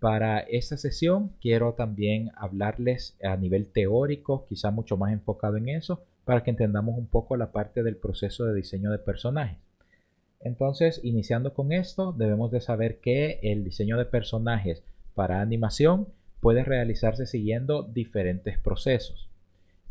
Para esta sesión quiero también hablarles a nivel teórico, quizá mucho más enfocado en eso, para que entendamos un poco la parte del proceso de diseño de personajes. Entonces, iniciando con esto, debemos de saber que el diseño de personajes para animación puede realizarse siguiendo diferentes procesos.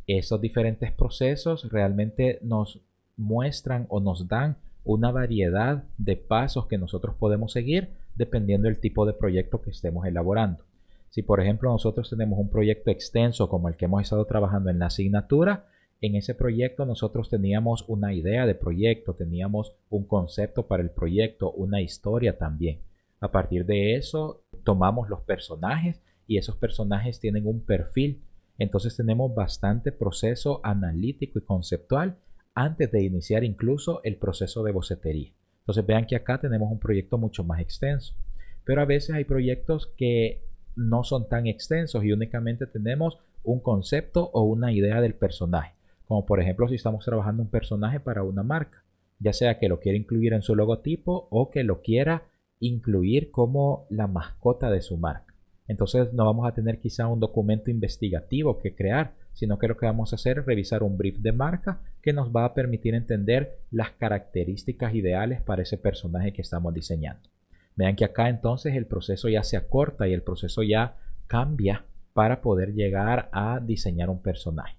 Esos diferentes procesos realmente nos muestran o nos dan una variedad de pasos que nosotros podemos seguir dependiendo del tipo de proyecto que estemos elaborando. Si por ejemplo nosotros tenemos un proyecto extenso como el que hemos estado trabajando en la asignatura, en ese proyecto nosotros teníamos una idea de proyecto, teníamos un concepto para el proyecto, una historia también. A partir de eso tomamos los personajes y esos personajes tienen un perfil. Entonces tenemos bastante proceso analítico y conceptual antes de iniciar incluso el proceso de bocetería. Entonces vean que acá tenemos un proyecto mucho más extenso. Pero a veces hay proyectos que no son tan extensos y únicamente tenemos un concepto o una idea del personaje. Como por ejemplo si estamos trabajando un personaje para una marca, ya sea que lo quiera incluir en su logotipo o que lo quiera incluir como la mascota de su marca. Entonces no vamos a tener quizá un documento investigativo que crear, sino que lo que vamos a hacer es revisar un brief de marca que nos va a permitir entender las características ideales para ese personaje que estamos diseñando. Vean que acá entonces el proceso ya se acorta y el proceso ya cambia para poder llegar a diseñar un personaje.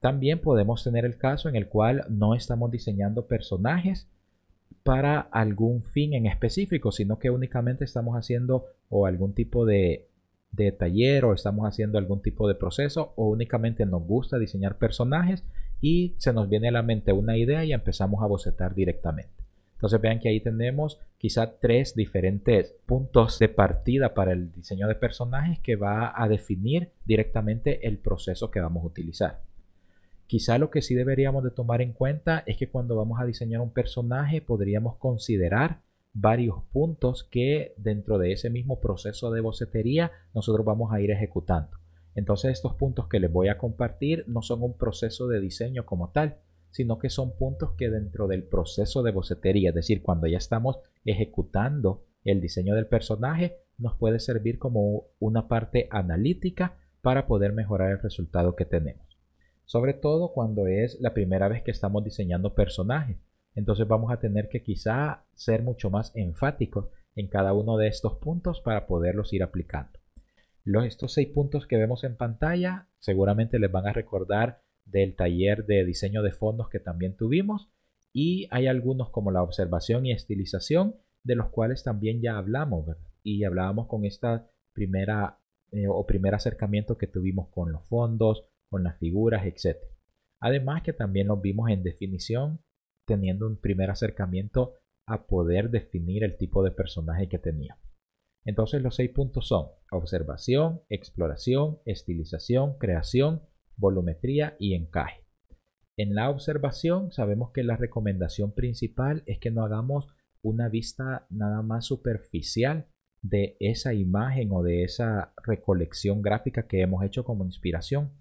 También podemos tener el caso en el cual no estamos diseñando personajes para algún fin en específico, sino que únicamente estamos haciendo o algún tipo de de taller o estamos haciendo algún tipo de proceso o únicamente nos gusta diseñar personajes y se nos viene a la mente una idea y empezamos a bocetar directamente. Entonces vean que ahí tenemos quizá tres diferentes puntos de partida para el diseño de personajes que va a definir directamente el proceso que vamos a utilizar. Quizá lo que sí deberíamos de tomar en cuenta es que cuando vamos a diseñar un personaje podríamos considerar varios puntos que dentro de ese mismo proceso de bocetería nosotros vamos a ir ejecutando. Entonces estos puntos que les voy a compartir no son un proceso de diseño como tal, sino que son puntos que dentro del proceso de bocetería, es decir, cuando ya estamos ejecutando el diseño del personaje, nos puede servir como una parte analítica para poder mejorar el resultado que tenemos. Sobre todo cuando es la primera vez que estamos diseñando personajes entonces vamos a tener que quizá ser mucho más enfáticos en cada uno de estos puntos para poderlos ir aplicando. Los, estos seis puntos que vemos en pantalla seguramente les van a recordar del taller de diseño de fondos que también tuvimos y hay algunos como la observación y estilización de los cuales también ya hablamos y hablábamos con esta primera eh, o primer acercamiento que tuvimos con los fondos, con las figuras, etc. Además que también los vimos en definición teniendo un primer acercamiento a poder definir el tipo de personaje que tenía. Entonces los seis puntos son observación, exploración, estilización, creación, volumetría y encaje. En la observación sabemos que la recomendación principal es que no hagamos una vista nada más superficial de esa imagen o de esa recolección gráfica que hemos hecho como inspiración,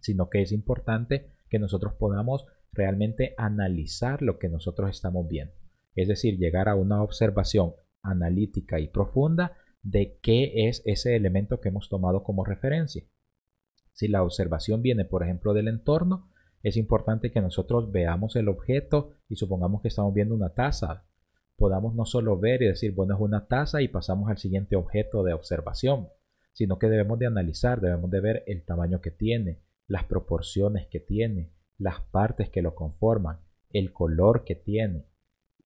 sino que es importante que nosotros podamos realmente analizar lo que nosotros estamos viendo. Es decir, llegar a una observación analítica y profunda de qué es ese elemento que hemos tomado como referencia. Si la observación viene, por ejemplo, del entorno, es importante que nosotros veamos el objeto y supongamos que estamos viendo una taza. Podamos no solo ver y decir, bueno, es una taza y pasamos al siguiente objeto de observación, sino que debemos de analizar, debemos de ver el tamaño que tiene, las proporciones que tiene, las partes que lo conforman, el color que tiene,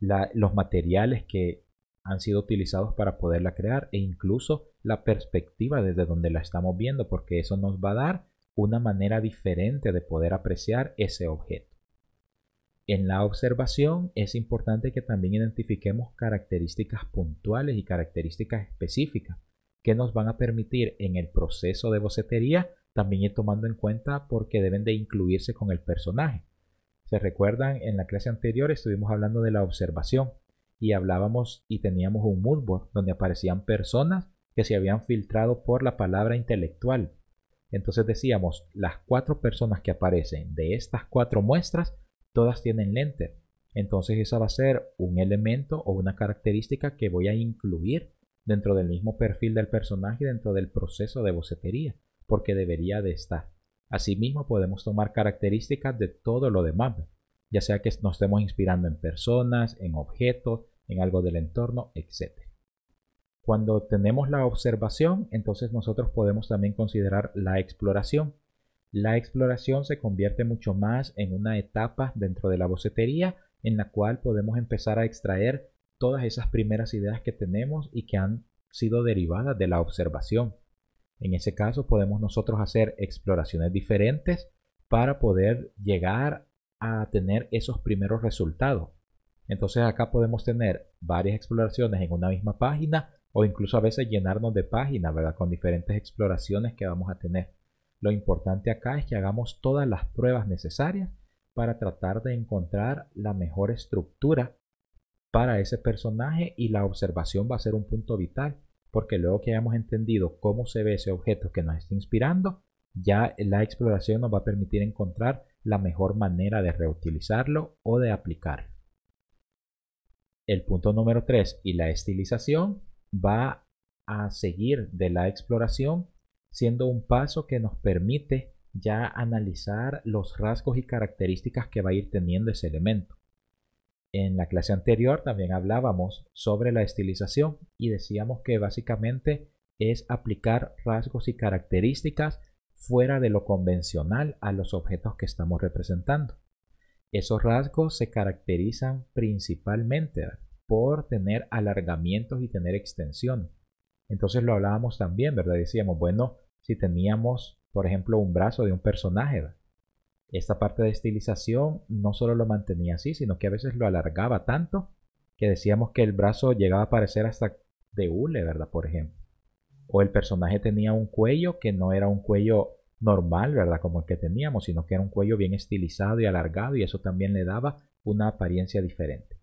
los materiales que han sido utilizados para poderla crear e incluso la perspectiva desde donde la estamos viendo, porque eso nos va a dar una manera diferente de poder apreciar ese objeto. En la observación es importante que también identifiquemos características puntuales y características específicas que nos van a permitir en el proceso de bocetería también ir tomando en cuenta porque deben de incluirse con el personaje. Se recuerdan, en la clase anterior estuvimos hablando de la observación y hablábamos y teníamos un mood board donde aparecían personas que se habían filtrado por la palabra intelectual. Entonces decíamos, las cuatro personas que aparecen de estas cuatro muestras, todas tienen lente. Entonces esa va a ser un elemento o una característica que voy a incluir dentro del mismo perfil del personaje, dentro del proceso de bocetería porque debería de estar. Asimismo, podemos tomar características de todo lo demás, ya sea que nos estemos inspirando en personas, en objetos, en algo del entorno, etc. Cuando tenemos la observación, entonces nosotros podemos también considerar la exploración. La exploración se convierte mucho más en una etapa dentro de la bocetería en la cual podemos empezar a extraer todas esas primeras ideas que tenemos y que han sido derivadas de la observación. En ese caso podemos nosotros hacer exploraciones diferentes para poder llegar a tener esos primeros resultados. Entonces acá podemos tener varias exploraciones en una misma página o incluso a veces llenarnos de páginas, ¿verdad? Con diferentes exploraciones que vamos a tener. Lo importante acá es que hagamos todas las pruebas necesarias para tratar de encontrar la mejor estructura para ese personaje y la observación va a ser un punto vital porque luego que hayamos entendido cómo se ve ese objeto que nos está inspirando, ya la exploración nos va a permitir encontrar la mejor manera de reutilizarlo o de aplicarlo. El punto número 3 y la estilización va a seguir de la exploración siendo un paso que nos permite ya analizar los rasgos y características que va a ir teniendo ese elemento. En la clase anterior también hablábamos sobre la estilización y decíamos que básicamente es aplicar rasgos y características fuera de lo convencional a los objetos que estamos representando. Esos rasgos se caracterizan principalmente por tener alargamientos y tener extensión. Entonces lo hablábamos también, ¿verdad? Decíamos, bueno, si teníamos, por ejemplo, un brazo de un personaje, ¿verdad? esta parte de estilización no solo lo mantenía así, sino que a veces lo alargaba tanto que decíamos que el brazo llegaba a parecer hasta de hule, ¿verdad? Por ejemplo. O el personaje tenía un cuello que no era un cuello normal, ¿verdad? Como el que teníamos, sino que era un cuello bien estilizado y alargado y eso también le daba una apariencia diferente.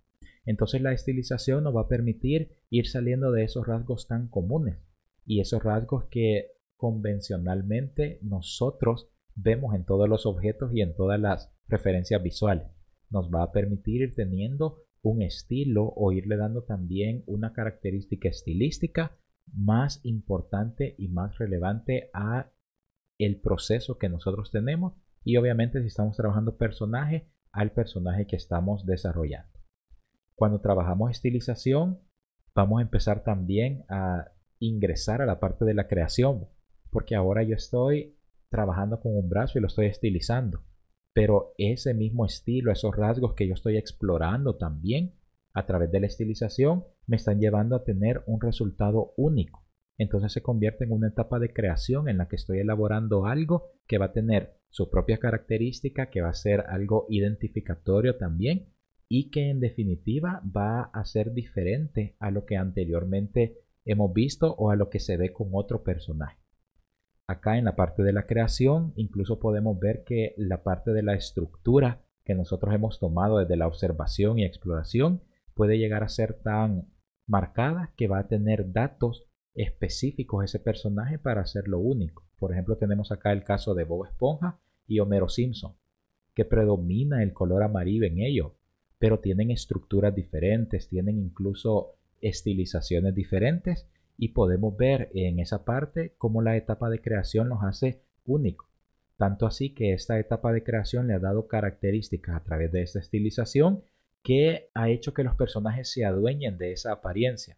Entonces la estilización nos va a permitir ir saliendo de esos rasgos tan comunes y esos rasgos que convencionalmente nosotros vemos en todos los objetos y en todas las referencias visuales. Nos va a permitir ir teniendo un estilo o irle dando también una característica estilística más importante y más relevante a el proceso que nosotros tenemos y obviamente si estamos trabajando personaje al personaje que estamos desarrollando. Cuando trabajamos estilización vamos a empezar también a ingresar a la parte de la creación porque ahora yo estoy trabajando con un brazo y lo estoy estilizando. Pero ese mismo estilo, esos rasgos que yo estoy explorando también a través de la estilización, me están llevando a tener un resultado único. Entonces se convierte en una etapa de creación en la que estoy elaborando algo que va a tener su propia característica, que va a ser algo identificatorio también y que en definitiva va a ser diferente a lo que anteriormente hemos visto o a lo que se ve con otro personaje acá en la parte de la creación, incluso podemos ver que la parte de la estructura que nosotros hemos tomado desde la observación y exploración puede llegar a ser tan marcada que va a tener datos específicos ese personaje para hacerlo único. Por ejemplo, tenemos acá el caso de Bob Esponja y Homero Simpson, que predomina el color amarillo en ellos, pero tienen estructuras diferentes, tienen incluso estilizaciones diferentes y podemos ver en esa parte cómo la etapa de creación nos hace únicos. Tanto así que esta etapa de creación le ha dado características a través de esta estilización que ha hecho que los personajes se adueñen de esa apariencia.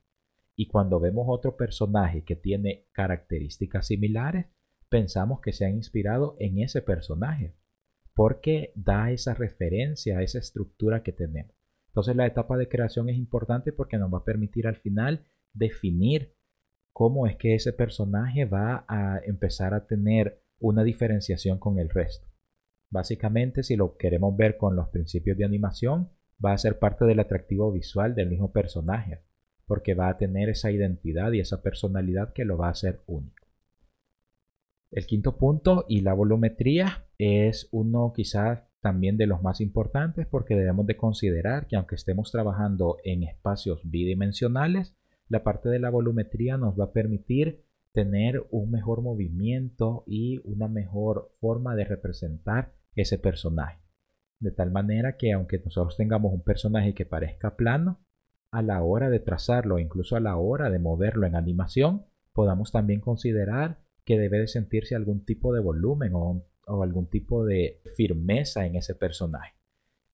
Y cuando vemos otro personaje que tiene características similares, pensamos que se han inspirado en ese personaje, porque da esa referencia, a esa estructura que tenemos. Entonces la etapa de creación es importante porque nos va a permitir al final definir cómo es que ese personaje va a empezar a tener una diferenciación con el resto. Básicamente, si lo queremos ver con los principios de animación, va a ser parte del atractivo visual del mismo personaje, porque va a tener esa identidad y esa personalidad que lo va a hacer único. El quinto punto y la volumetría es uno quizás también de los más importantes porque debemos de considerar que aunque estemos trabajando en espacios bidimensionales, la parte de la volumetría nos va a permitir tener un mejor movimiento y una mejor forma de representar ese personaje. De tal manera que aunque nosotros tengamos un personaje que parezca plano, a la hora de trazarlo, incluso a la hora de moverlo en animación, podamos también considerar que debe de sentirse algún tipo de volumen o algún tipo de firmeza en ese personaje.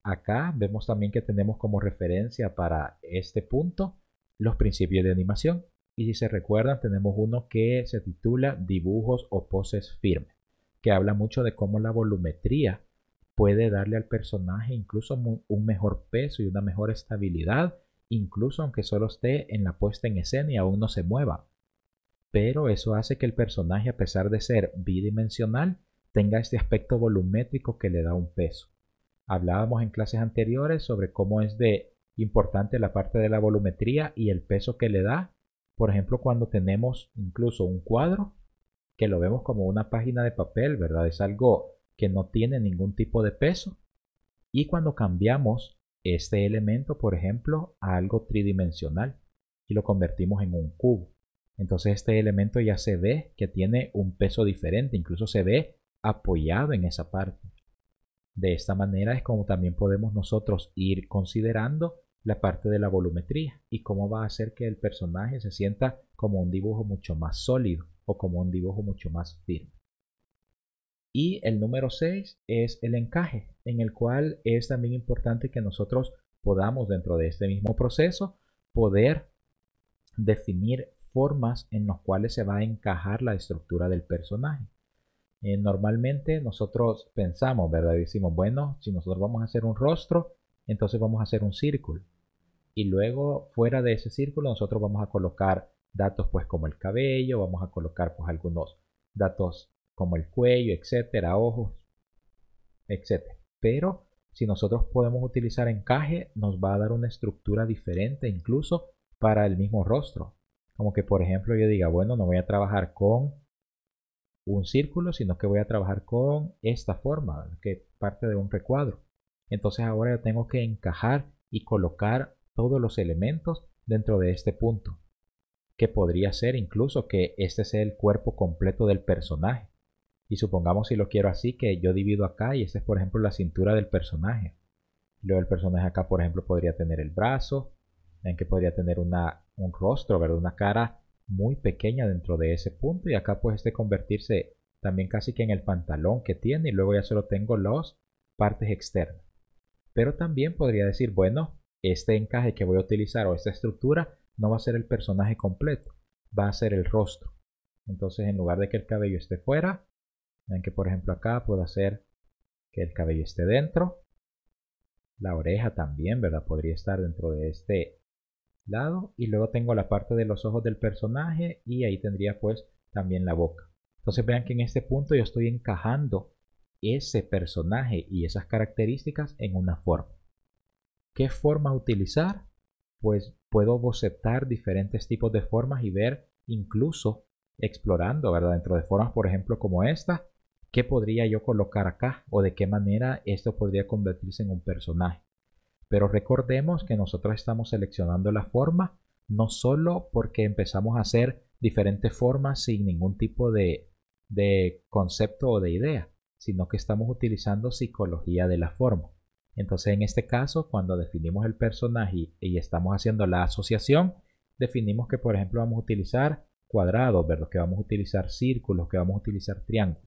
Acá vemos también que tenemos como referencia para este punto los principios de animación. Y si se recuerdan, tenemos uno que se titula Dibujos o poses firmes, que habla mucho de cómo la volumetría puede darle al personaje incluso un mejor peso y una mejor estabilidad, incluso aunque solo esté en la puesta en escena y aún no se mueva. Pero eso hace que el personaje, a pesar de ser bidimensional, tenga este aspecto volumétrico que le da un peso. Hablábamos en clases anteriores sobre cómo es de importante la parte de la volumetría y el peso que le da. Por ejemplo, cuando tenemos incluso un cuadro que lo vemos como una página de papel, ¿verdad? Es algo que no tiene ningún tipo de peso. Y cuando cambiamos este elemento, por ejemplo, a algo tridimensional y lo convertimos en un cubo. Entonces este elemento ya se ve que tiene un peso diferente, incluso se ve apoyado en esa parte. De esta manera es como también podemos nosotros ir considerando la parte de la volumetría y cómo va a hacer que el personaje se sienta como un dibujo mucho más sólido o como un dibujo mucho más firme. Y el número 6 es el encaje, en el cual es también importante que nosotros podamos dentro de este mismo proceso poder definir formas en las cuales se va a encajar la estructura del personaje. Eh, normalmente nosotros pensamos, ¿verdad? Decimos, bueno, si nosotros vamos a hacer un rostro, entonces vamos a hacer un círculo y luego fuera de ese círculo nosotros vamos a colocar datos pues como el cabello, vamos a colocar pues algunos datos como el cuello, etcétera, ojos, etcétera. Pero si nosotros podemos utilizar encaje, nos va a dar una estructura diferente incluso para el mismo rostro. Como que por ejemplo yo diga, bueno, no voy a trabajar con un círculo, sino que voy a trabajar con esta forma, que parte de un recuadro. Entonces ahora yo tengo que encajar y colocar todos los elementos dentro de este punto, que podría ser incluso que este sea el cuerpo completo del personaje. Y supongamos si lo quiero así, que yo divido acá y esta es por ejemplo la cintura del personaje. Luego el personaje acá por ejemplo podría tener el brazo, en que podría tener una, un rostro, ¿verdad? una cara muy pequeña dentro de ese punto y acá puede este convertirse también casi que en el pantalón que tiene y luego ya solo tengo las partes externas. Pero también podría decir, bueno, este encaje que voy a utilizar o esta estructura no va a ser el personaje completo, va a ser el rostro. Entonces en lugar de que el cabello esté fuera, vean que por ejemplo acá puedo hacer que el cabello esté dentro. La oreja también, ¿verdad? Podría estar dentro de este lado. Y luego tengo la parte de los ojos del personaje y ahí tendría pues también la boca. Entonces vean que en este punto yo estoy encajando ese personaje y esas características en una forma. ¿Qué forma utilizar? Pues puedo bocetar diferentes tipos de formas y ver incluso explorando, ¿verdad? Dentro de formas, por ejemplo, como esta, ¿qué podría yo colocar acá? ¿O de qué manera esto podría convertirse en un personaje? Pero recordemos que nosotros estamos seleccionando la forma no solo porque empezamos a hacer diferentes formas sin ningún tipo de, de concepto o de idea, sino que estamos utilizando psicología de la forma. Entonces en este caso, cuando definimos el personaje y estamos haciendo la asociación, definimos que por ejemplo vamos a utilizar cuadrados, ¿verdad? que vamos a utilizar círculos, que vamos a utilizar triángulos.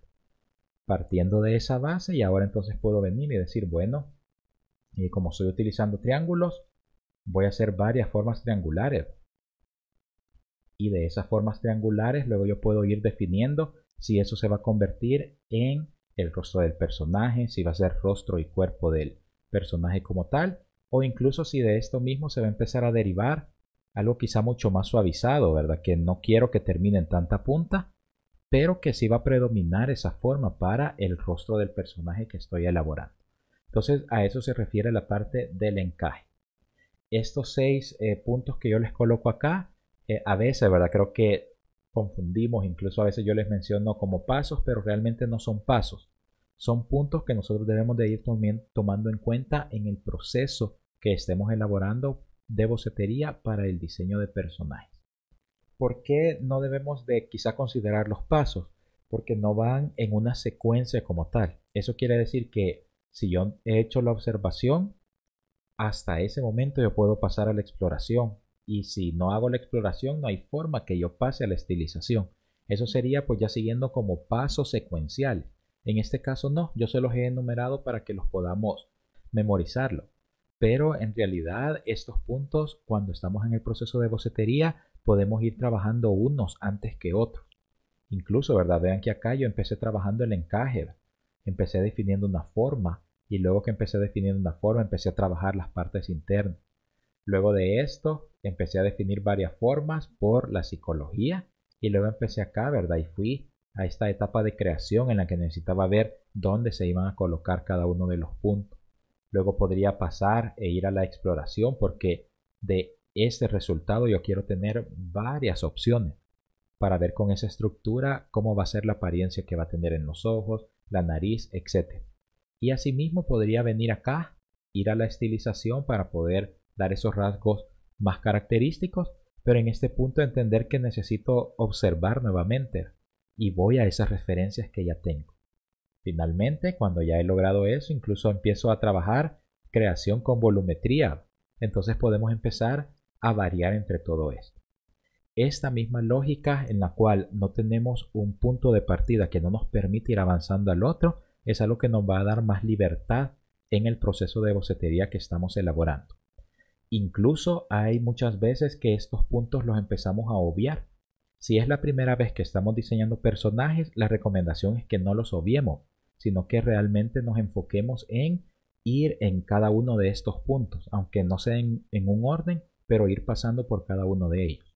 Partiendo de esa base y ahora entonces puedo venir y decir, bueno, y como estoy utilizando triángulos, voy a hacer varias formas triangulares. Y de esas formas triangulares luego yo puedo ir definiendo si eso se va a convertir en el rostro del personaje, si va a ser rostro y cuerpo del él personaje como tal, o incluso si de esto mismo se va a empezar a derivar algo quizá mucho más suavizado, ¿verdad? Que no quiero que termine en tanta punta, pero que sí va a predominar esa forma para el rostro del personaje que estoy elaborando. Entonces a eso se refiere la parte del encaje. Estos seis eh, puntos que yo les coloco acá, eh, a veces, ¿verdad? Creo que confundimos, incluso a veces yo les menciono como pasos, pero realmente no son pasos son puntos que nosotros debemos de ir tomando en cuenta en el proceso que estemos elaborando de bocetería para el diseño de personajes. ¿Por qué no debemos de quizá considerar los pasos? Porque no van en una secuencia como tal. Eso quiere decir que si yo he hecho la observación, hasta ese momento yo puedo pasar a la exploración. Y si no hago la exploración, no hay forma que yo pase a la estilización. Eso sería pues ya siguiendo como paso secuencial en este caso no, yo se los he enumerado para que los podamos memorizarlo. Pero en realidad estos puntos, cuando estamos en el proceso de bocetería, podemos ir trabajando unos antes que otros. Incluso, ¿verdad? Vean que acá yo empecé trabajando el encaje, empecé definiendo una forma y luego que empecé definiendo una forma, empecé a trabajar las partes internas. Luego de esto, empecé a definir varias formas por la psicología y luego empecé acá, ¿verdad? Y fui a esta etapa de creación en la que necesitaba ver dónde se iban a colocar cada uno de los puntos. Luego podría pasar e ir a la exploración porque de este resultado yo quiero tener varias opciones para ver con esa estructura cómo va a ser la apariencia que va a tener en los ojos, la nariz, etc. Y asimismo podría venir acá, ir a la estilización para poder dar esos rasgos más característicos, pero en este punto entender que necesito observar nuevamente, y voy a esas referencias que ya tengo. Finalmente, cuando ya he logrado eso, incluso empiezo a trabajar creación con volumetría. Entonces podemos empezar a variar entre todo esto. Esta misma lógica en la cual no tenemos un punto de partida que no nos permite ir avanzando al otro es algo que nos va a dar más libertad en el proceso de bocetería que estamos elaborando. Incluso hay muchas veces que estos puntos los empezamos a obviar si es la primera vez que estamos diseñando personajes, la recomendación es que no los obviemos, sino que realmente nos enfoquemos en ir en cada uno de estos puntos, aunque no sean en un orden, pero ir pasando por cada uno de ellos.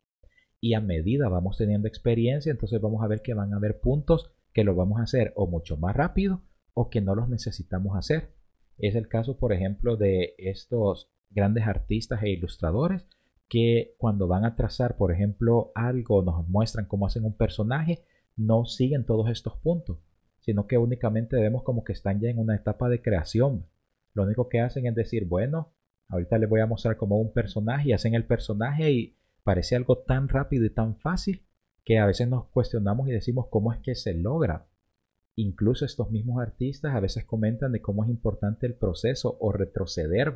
Y a medida vamos teniendo experiencia, entonces vamos a ver que van a haber puntos que lo vamos a hacer o mucho más rápido o que no los necesitamos hacer. Es el caso, por ejemplo, de estos grandes artistas e ilustradores que cuando van a trazar, por ejemplo, algo, nos muestran cómo hacen un personaje, no siguen todos estos puntos, sino que únicamente vemos como que están ya en una etapa de creación. Lo único que hacen es decir, bueno, ahorita les voy a mostrar cómo un personaje hacen el personaje y parece algo tan rápido y tan fácil que a veces nos cuestionamos y decimos cómo es que se logra. Incluso estos mismos artistas a veces comentan de cómo es importante el proceso o retroceder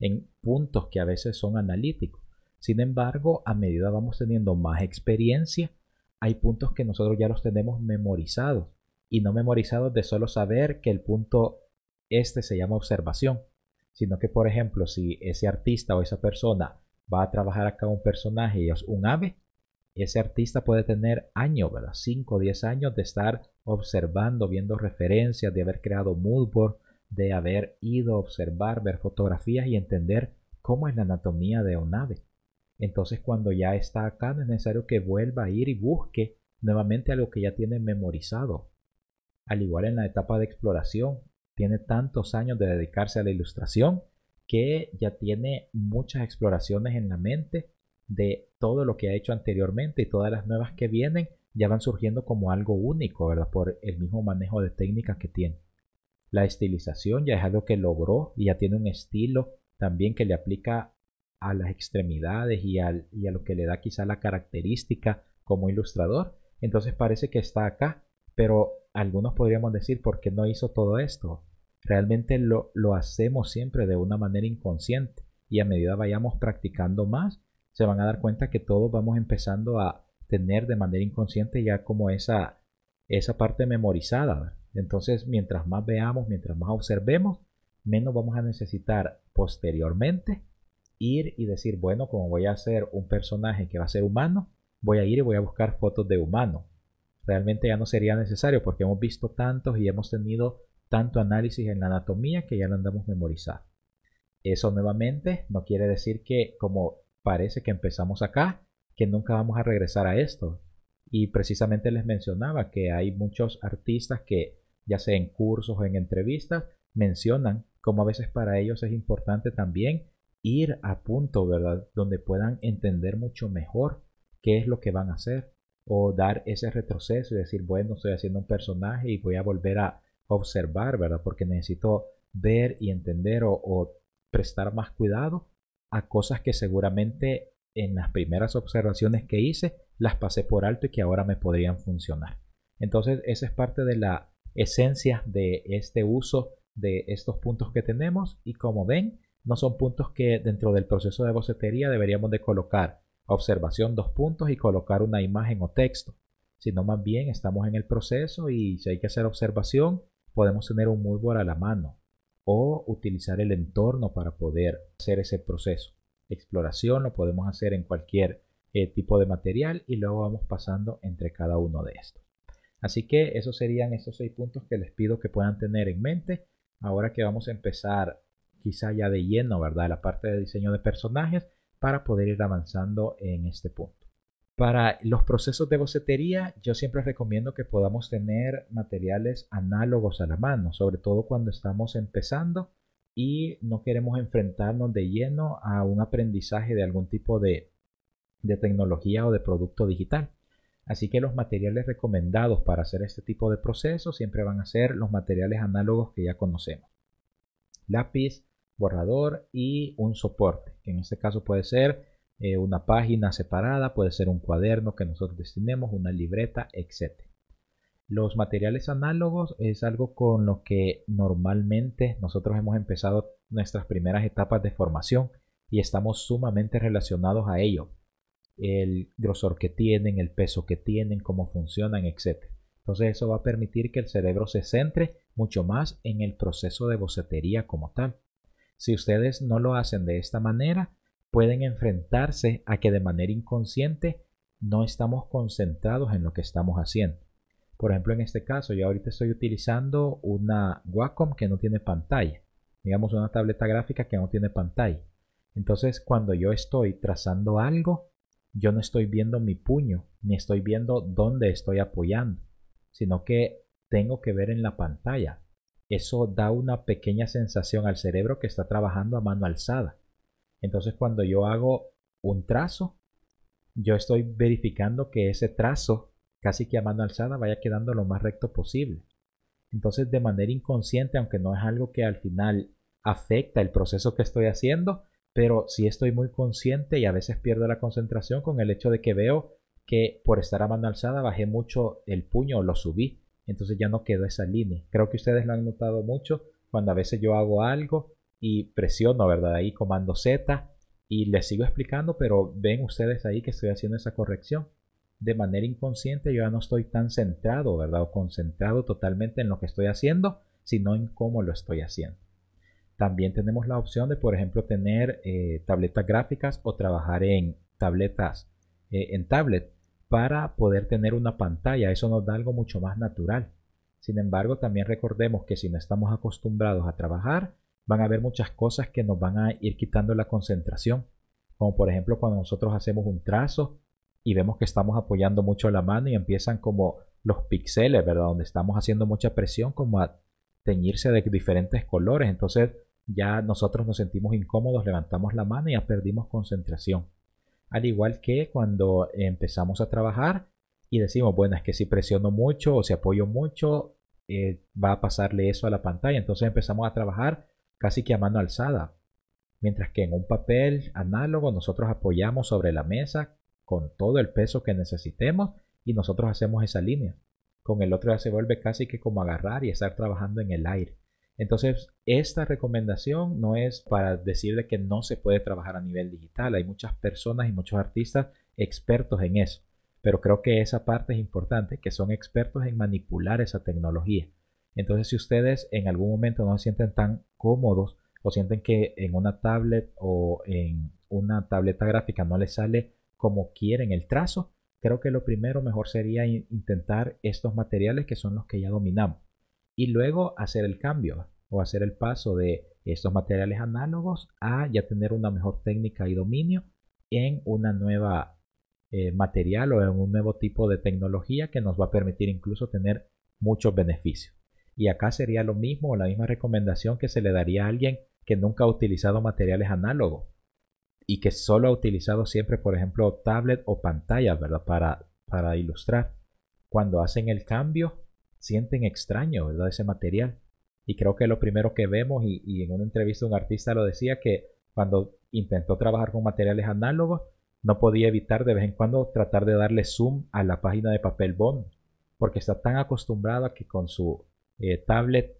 en puntos que a veces son analíticos. Sin embargo, a medida vamos teniendo más experiencia, hay puntos que nosotros ya los tenemos memorizados y no memorizados de solo saber que el punto este se llama observación, sino que por ejemplo si ese artista o esa persona va a trabajar acá un personaje y es un ave, ese artista puede tener años, ¿verdad? 5 o 10 años de estar observando, viendo referencias, de haber creado mood de haber ido a observar, ver fotografías y entender cómo es la anatomía de un ave. Entonces cuando ya está acá no es necesario que vuelva a ir y busque nuevamente algo que ya tiene memorizado. Al igual en la etapa de exploración, tiene tantos años de dedicarse a la ilustración que ya tiene muchas exploraciones en la mente de todo lo que ha hecho anteriormente y todas las nuevas que vienen ya van surgiendo como algo único, ¿verdad? Por el mismo manejo de técnicas que tiene. La estilización ya es algo que logró y ya tiene un estilo también que le aplica a las extremidades y, y a lo que le da quizá la característica como ilustrador. Entonces parece que está acá, pero algunos podríamos decir, ¿por qué no hizo todo esto? Realmente lo, lo hacemos siempre de una manera inconsciente y a medida vayamos practicando más, se van a dar cuenta que todos vamos empezando a tener de manera inconsciente ya como esa, esa parte memorizada. Entonces, mientras más veamos, mientras más observemos, menos vamos a necesitar posteriormente ir y decir, bueno, como voy a hacer un personaje que va a ser humano, voy a ir y voy a buscar fotos de humano. Realmente ya no sería necesario porque hemos visto tantos y hemos tenido tanto análisis en la anatomía que ya lo andamos memorizando. Eso nuevamente no quiere decir que como parece que empezamos acá, que nunca vamos a regresar a esto. Y precisamente les mencionaba que hay muchos artistas que, ya sea en cursos o en entrevistas, mencionan como a veces para ellos es importante también ir a punto, ¿verdad? Donde puedan entender mucho mejor qué es lo que van a hacer o dar ese retroceso y decir, bueno, estoy haciendo un personaje y voy a volver a observar, ¿verdad? Porque necesito ver y entender o, o prestar más cuidado a cosas que seguramente en las primeras observaciones que hice las pasé por alto y que ahora me podrían funcionar. Entonces, esa es parte de la esencia de este uso de estos puntos que tenemos y como ven, no son puntos que dentro del proceso de bocetería deberíamos de colocar observación dos puntos y colocar una imagen o texto, sino más bien estamos en el proceso y si hay que hacer observación podemos tener un moodboard a la mano o utilizar el entorno para poder hacer ese proceso. Exploración lo podemos hacer en cualquier eh, tipo de material y luego vamos pasando entre cada uno de estos. Así que esos serían esos seis puntos que les pido que puedan tener en mente ahora que vamos a empezar quizá ya de lleno, ¿verdad? La parte de diseño de personajes para poder ir avanzando en este punto. Para los procesos de bocetería, yo siempre recomiendo que podamos tener materiales análogos a la mano, sobre todo cuando estamos empezando y no queremos enfrentarnos de lleno a un aprendizaje de algún tipo de, de tecnología o de producto digital. Así que los materiales recomendados para hacer este tipo de procesos siempre van a ser los materiales análogos que ya conocemos. Lápiz, borrador y un soporte, que en este caso puede ser eh, una página separada, puede ser un cuaderno que nosotros destinemos, una libreta, etc. Los materiales análogos es algo con lo que normalmente nosotros hemos empezado nuestras primeras etapas de formación y estamos sumamente relacionados a ello. El grosor que tienen, el peso que tienen, cómo funcionan, etc. Entonces eso va a permitir que el cerebro se centre mucho más en el proceso de bocetería como tal. Si ustedes no lo hacen de esta manera, pueden enfrentarse a que de manera inconsciente no estamos concentrados en lo que estamos haciendo. Por ejemplo, en este caso, yo ahorita estoy utilizando una Wacom que no tiene pantalla. Digamos una tableta gráfica que no tiene pantalla. Entonces, cuando yo estoy trazando algo, yo no estoy viendo mi puño, ni estoy viendo dónde estoy apoyando, sino que tengo que ver en la pantalla eso da una pequeña sensación al cerebro que está trabajando a mano alzada. Entonces cuando yo hago un trazo, yo estoy verificando que ese trazo, casi que a mano alzada, vaya quedando lo más recto posible. Entonces de manera inconsciente, aunque no es algo que al final afecta el proceso que estoy haciendo, pero sí estoy muy consciente y a veces pierdo la concentración con el hecho de que veo que por estar a mano alzada bajé mucho el puño o lo subí entonces ya no quedó esa línea. Creo que ustedes lo han notado mucho cuando a veces yo hago algo y presiono, ¿verdad? Ahí comando Z y les sigo explicando, pero ven ustedes ahí que estoy haciendo esa corrección. De manera inconsciente yo ya no estoy tan centrado, ¿verdad? O concentrado totalmente en lo que estoy haciendo, sino en cómo lo estoy haciendo. También tenemos la opción de, por ejemplo, tener eh, tabletas gráficas o trabajar en tabletas, eh, en tablet para poder tener una pantalla. Eso nos da algo mucho más natural. Sin embargo, también recordemos que si no estamos acostumbrados a trabajar, van a haber muchas cosas que nos van a ir quitando la concentración. Como por ejemplo cuando nosotros hacemos un trazo y vemos que estamos apoyando mucho la mano y empiezan como los píxeles, ¿verdad? Donde estamos haciendo mucha presión como a teñirse de diferentes colores. Entonces ya nosotros nos sentimos incómodos, levantamos la mano y ya perdimos concentración. Al igual que cuando empezamos a trabajar y decimos, bueno, es que si presiono mucho o si apoyo mucho, eh, va a pasarle eso a la pantalla. Entonces empezamos a trabajar casi que a mano alzada. Mientras que en un papel análogo nosotros apoyamos sobre la mesa con todo el peso que necesitemos y nosotros hacemos esa línea. Con el otro ya se vuelve casi que como agarrar y estar trabajando en el aire. Entonces, esta recomendación no es para decirle que no se puede trabajar a nivel digital. Hay muchas personas y muchos artistas expertos en eso. Pero creo que esa parte es importante, que son expertos en manipular esa tecnología. Entonces, si ustedes en algún momento no se sienten tan cómodos o sienten que en una tablet o en una tableta gráfica no les sale como quieren el trazo, creo que lo primero mejor sería intentar estos materiales que son los que ya dominamos y luego hacer el cambio o hacer el paso de estos materiales análogos a ya tener una mejor técnica y dominio en una nueva eh, material o en un nuevo tipo de tecnología que nos va a permitir incluso tener muchos beneficios. Y acá sería lo mismo o la misma recomendación que se le daría a alguien que nunca ha utilizado materiales análogos y que solo ha utilizado siempre, por ejemplo, tablet o pantalla, ¿verdad? Para, para ilustrar. Cuando hacen el cambio, sienten extraño, Ese material. Y creo que lo primero que vemos, y, en una entrevista un artista lo decía, que cuando intentó trabajar con materiales análogos, no podía evitar de vez en cuando tratar de darle zoom a la página de papel bond, porque está tan acostumbrado a que con su eh, tablet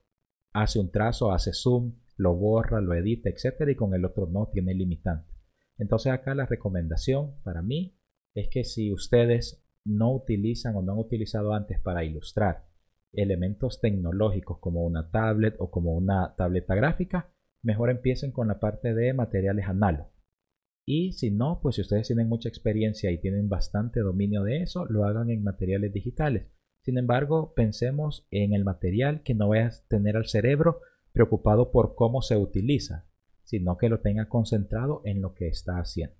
hace un trazo, hace zoom, lo borra, lo edita, etcétera, y con el otro no tiene limitante. Entonces acá la recomendación para mí es que si ustedes no utilizan o no han utilizado antes para ilustrar elementos tecnológicos como una tablet o como una tableta gráfica, mejor empiecen con la parte de materiales análogos. Y si no, pues si ustedes tienen mucha experiencia y tienen bastante dominio de eso, lo hagan en materiales digitales. Sin embargo, pensemos en el material que no vaya a tener al cerebro preocupado por cómo se utiliza, sino que lo tenga concentrado en lo que está haciendo.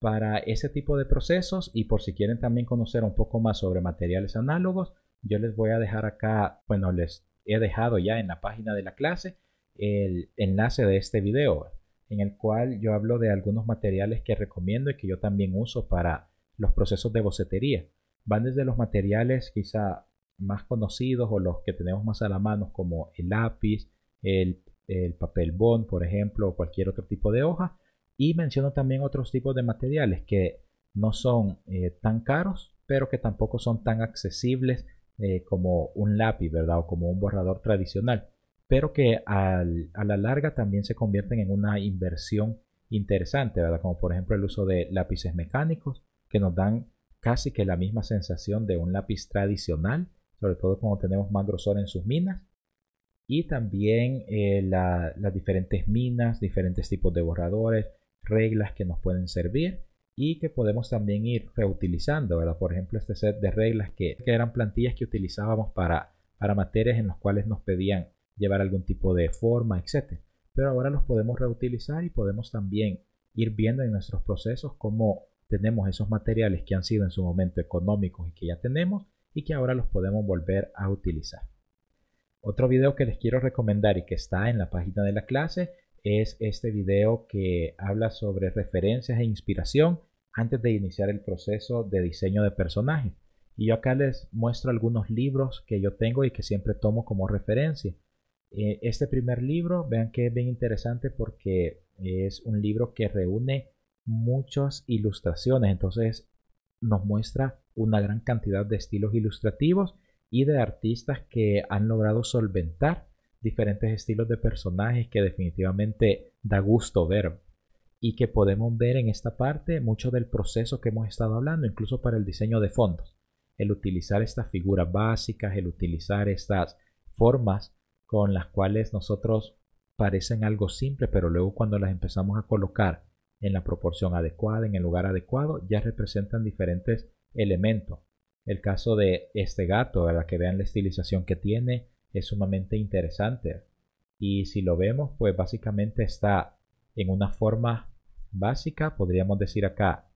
Para ese tipo de procesos y por si quieren también conocer un poco más sobre materiales análogos, yo les voy a dejar acá, bueno, les he dejado ya en la página de la clase el enlace de este video en el cual yo hablo de algunos materiales que recomiendo y que yo también uso para los procesos de bocetería. Van desde los materiales quizá más conocidos o los que tenemos más a la mano como el lápiz, el, papel bond, por ejemplo, o cualquier otro tipo de hoja. Y menciono también otros tipos de materiales que no son eh, tan caros, pero que tampoco son tan accesibles eh, como un lápiz, ¿verdad? O como un borrador tradicional, pero que a la larga también se convierten en una inversión interesante, ¿verdad? Como por ejemplo el uso de lápices mecánicos que nos dan casi que la misma sensación de un lápiz tradicional, sobre todo cuando tenemos más grosor en sus minas. Y también eh, las diferentes minas, diferentes tipos de borradores, reglas que nos pueden servir y que podemos también ir reutilizando, ¿verdad? Por ejemplo, este set de reglas que, eran plantillas que utilizábamos para, para materias en las cuales nos pedían llevar algún tipo de forma, etc. Pero ahora los podemos reutilizar y podemos también ir viendo en nuestros procesos cómo tenemos esos materiales que han sido en su momento económicos y que ya tenemos y que ahora los podemos volver a utilizar. Otro video que les quiero recomendar y que está en la página de la clase es este video que habla sobre referencias e inspiración antes de iniciar el proceso de diseño de personaje. Y yo acá les muestro algunos libros que yo tengo y que siempre tomo como referencia. Eh, este primer libro, vean que es bien interesante porque es un libro que reúne muchas ilustraciones, entonces nos muestra una gran cantidad de estilos ilustrativos y de artistas que han logrado solventar diferentes estilos de personajes que definitivamente da gusto ver y que podemos ver en esta parte mucho del proceso que hemos estado hablando, incluso para el diseño de fondos. El utilizar estas figuras básicas, el utilizar estas formas con las cuales nosotros parecen algo simple, pero luego cuando las empezamos a colocar en la proporción adecuada, en el lugar adecuado, ya representan diferentes elementos. El caso de este gato, a la que vean la estilización que tiene, es sumamente interesante. Y si lo vemos, pues básicamente está en una forma básica, podríamos decir acá,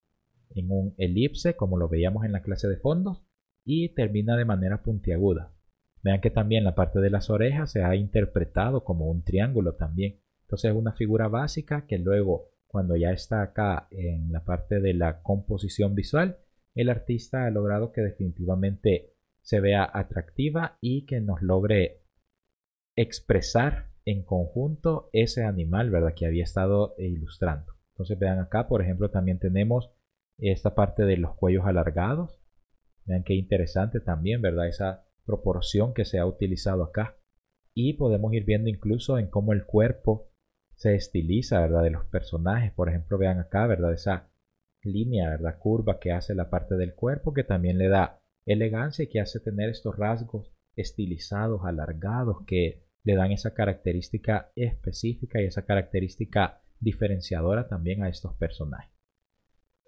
en un elipse, como lo veíamos en la clase de fondos, y termina de manera puntiaguda. Vean que también la parte de las orejas se ha interpretado como un triángulo también. Entonces es una figura básica que luego, cuando ya está acá en la parte de la composición visual, el artista ha logrado que definitivamente se vea atractiva y que nos logre expresar en conjunto ese animal, ¿verdad? Que había estado ilustrando. Entonces vean acá, por ejemplo, también tenemos esta parte de los cuellos alargados. Vean qué interesante también, ¿verdad? Esa proporción que se ha utilizado acá. Y podemos ir viendo incluso en cómo el cuerpo se estiliza, ¿verdad? De los personajes. Por ejemplo, vean acá, ¿verdad? Esa línea, ¿verdad? Curva que hace la parte del cuerpo que también le da elegancia que hace tener estos rasgos estilizados, alargados, que le dan esa característica específica y esa característica diferenciadora también a estos personajes.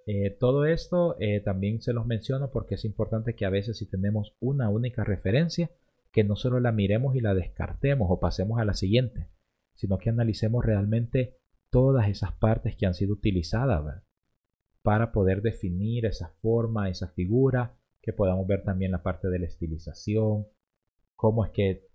Eh, todo esto eh, también se los menciono porque es importante que a veces si tenemos una única referencia, que no solo la miremos y la descartemos o pasemos a la siguiente, sino que analicemos realmente todas esas partes que han sido utilizadas para poder definir esa forma, esa figura, que podamos ver también la parte de la estilización, cómo es que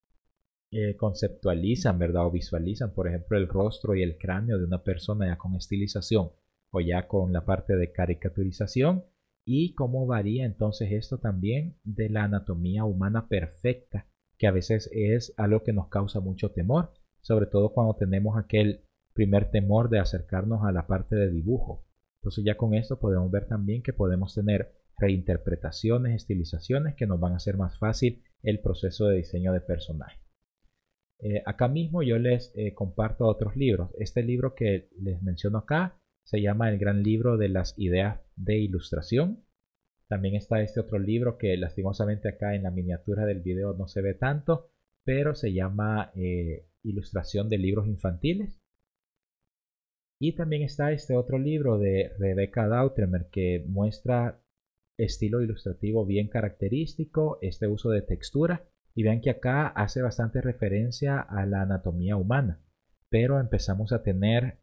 eh, conceptualizan, ¿verdad? O visualizan, por ejemplo, el rostro y el cráneo de una persona ya con estilización o ya con la parte de caricaturización y cómo varía entonces esto también de la anatomía humana perfecta, que a veces es algo que nos causa mucho temor, sobre todo cuando tenemos aquel primer temor de acercarnos a la parte de dibujo. Entonces ya con esto podemos ver también que podemos tener reinterpretaciones, estilizaciones que nos van a hacer más fácil el proceso de diseño de personaje. Eh, acá mismo yo les eh, comparto otros libros. Este libro que les menciono acá se llama El Gran Libro de las Ideas de Ilustración. También está este otro libro que lastimosamente acá en la miniatura del video no se ve tanto, pero se llama eh, Ilustración de Libros Infantiles. Y también está este otro libro de Rebecca Dautremer que muestra estilo ilustrativo bien característico, este uso de textura. Y vean que acá hace bastante referencia a la anatomía humana, pero empezamos a tener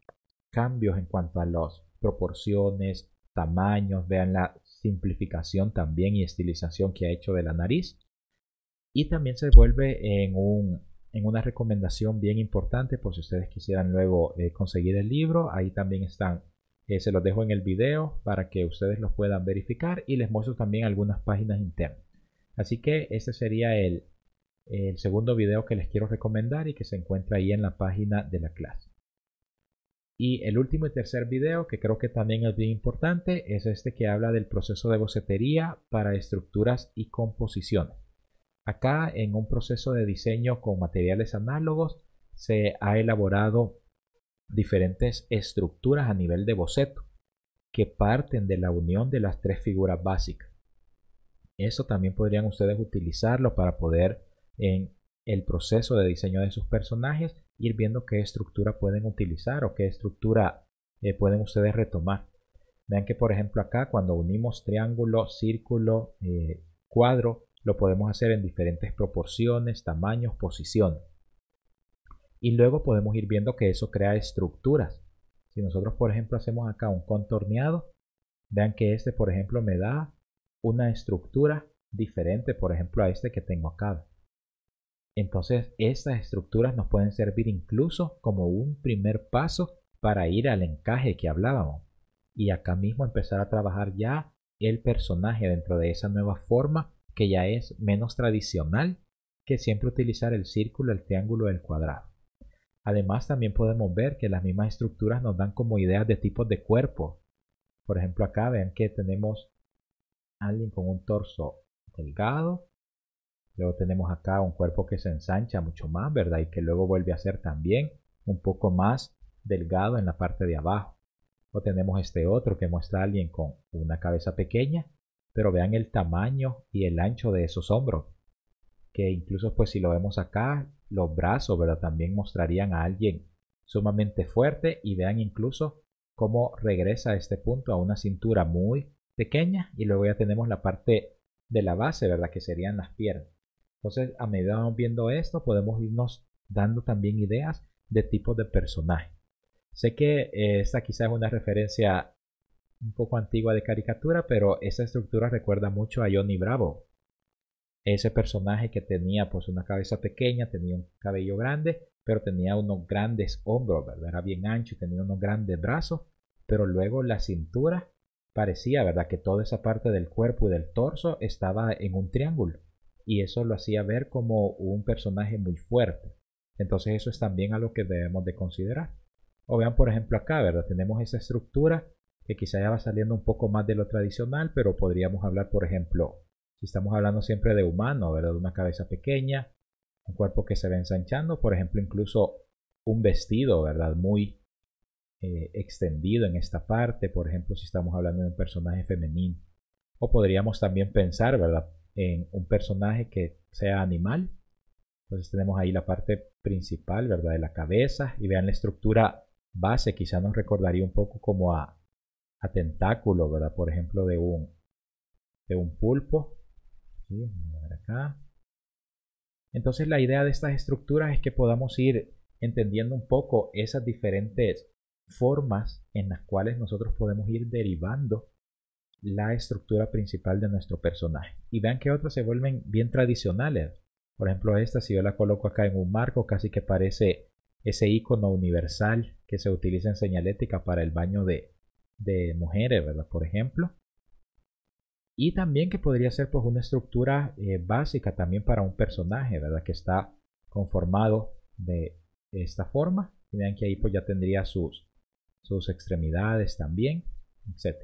cambios en cuanto a las proporciones, tamaños, vean la simplificación también y estilización que ha hecho de la nariz. Y también se vuelve en, una recomendación bien importante por si ustedes quisieran luego eh, conseguir el libro. Ahí también están eh, se los dejo en el video para que ustedes lo puedan verificar y les muestro también algunas páginas internas. Así que este sería el, segundo video que les quiero recomendar y que se encuentra ahí en la página de la clase. Y el último y tercer video, que creo que también es bien importante, es este que habla del proceso de bocetería para estructuras y composiciones. Acá, en un proceso de diseño con materiales análogos, se ha elaborado diferentes estructuras a nivel de boceto que parten de la unión de las tres figuras básicas. Eso también podrían ustedes utilizarlo para poder en el proceso de diseño de sus personajes ir viendo qué estructura pueden utilizar o qué estructura eh, pueden ustedes retomar. Vean que por ejemplo acá cuando unimos triángulo, círculo, eh, cuadro, lo podemos hacer en diferentes proporciones, tamaños, posiciones. Y luego podemos ir viendo que eso crea estructuras. Si nosotros, por ejemplo, hacemos acá un contorneado, vean que este, por ejemplo, me da una estructura diferente, por ejemplo, a este que tengo acá. Entonces, estas estructuras nos pueden servir incluso como un primer paso para ir al encaje que hablábamos. Y acá mismo empezar a trabajar ya el personaje dentro de esa nueva forma que ya es menos tradicional que siempre utilizar el círculo, el triángulo, el cuadrado. Además, también podemos ver que las mismas estructuras nos dan como ideas de tipos de cuerpo. Por ejemplo, acá vean que tenemos a alguien con un torso delgado. Luego tenemos acá un cuerpo que se ensancha mucho más, ¿verdad? Y que luego vuelve a ser también un poco más delgado en la parte de abajo. O tenemos este otro que muestra a alguien con una cabeza pequeña, pero vean el tamaño y el ancho de esos hombros. Que incluso pues si lo vemos acá, los brazos, ¿verdad? También mostrarían a alguien sumamente fuerte y vean incluso cómo regresa a este punto a una cintura muy pequeña y luego ya tenemos la parte de la base, ¿verdad? Que serían las piernas. Entonces, a medida que vamos viendo esto, podemos irnos dando también ideas de tipo de personaje. Sé que eh, esta quizás es una referencia un poco antigua de caricatura, pero esta estructura recuerda mucho a Johnny Bravo, ese personaje que tenía pues una cabeza pequeña, tenía un cabello grande, pero tenía unos grandes hombros, ¿verdad? Era bien ancho y tenía unos grandes brazos, pero luego la cintura parecía, ¿verdad? Que toda esa parte del cuerpo y del torso estaba en un triángulo y eso lo hacía ver como un personaje muy fuerte. Entonces eso es también algo que debemos de considerar. O vean, por ejemplo, acá, ¿verdad? Tenemos esa estructura que quizá ya va saliendo un poco más de lo tradicional, pero podríamos hablar, por ejemplo, si estamos hablando siempre de humano, ¿verdad? De una cabeza pequeña, un cuerpo que se ve ensanchando, por ejemplo, incluso un vestido, ¿verdad? Muy eh, extendido en esta parte, por ejemplo, si estamos hablando de un personaje femenino. O podríamos también pensar, ¿verdad? En un personaje que sea animal. Entonces tenemos ahí la parte principal, ¿verdad? De la cabeza. Y vean la estructura base, quizá nos recordaría un poco como a, a tentáculo, ¿verdad? Por ejemplo, de un, de un pulpo. Entonces la idea de estas estructuras es que podamos ir entendiendo un poco esas diferentes formas en las cuales nosotros podemos ir derivando la estructura principal de nuestro personaje. Y vean que otras se vuelven bien tradicionales. Por ejemplo, esta, si yo la coloco acá en un marco, casi que parece ese icono universal que se utiliza en señalética para el baño de, de mujeres, ¿verdad? Por ejemplo. Y también que podría ser pues una estructura eh, básica también para un personaje, ¿verdad? Que está conformado de esta forma. Y vean que ahí pues ya tendría sus, sus extremidades también, etc.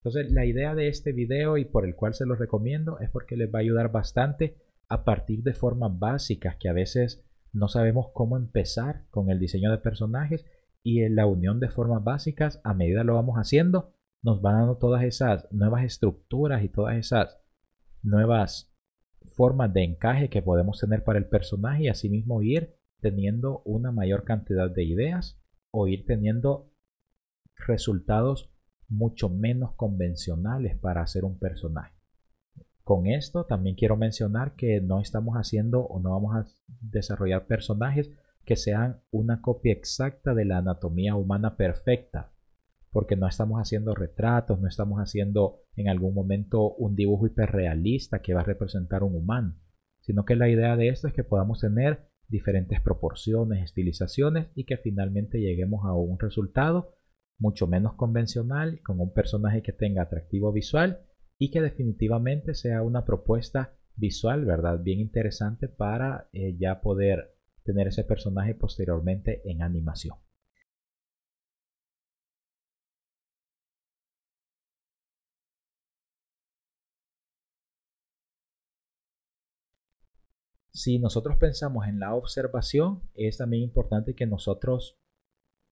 Entonces la idea de este video y por el cual se los recomiendo es porque les va a ayudar bastante a partir de formas básicas que a veces no sabemos cómo empezar con el diseño de personajes y en la unión de formas básicas a medida lo vamos haciendo nos van dando todas esas nuevas estructuras y todas esas nuevas formas de encaje que podemos tener para el personaje y asimismo ir teniendo una mayor cantidad de ideas o ir teniendo resultados mucho menos convencionales para hacer un personaje. Con esto también quiero mencionar que no estamos haciendo o no vamos a desarrollar personajes que sean una copia exacta de la anatomía humana perfecta porque no estamos haciendo retratos, no estamos haciendo en algún momento un dibujo hiperrealista que va a representar un humano, sino que la idea de esto es que podamos tener diferentes proporciones, estilizaciones y que finalmente lleguemos a un resultado mucho menos convencional, con un personaje que tenga atractivo visual y que definitivamente sea una propuesta visual, ¿verdad? Bien interesante para eh, ya poder tener ese personaje posteriormente en animación. si nosotros pensamos en la observación, es también importante que nosotros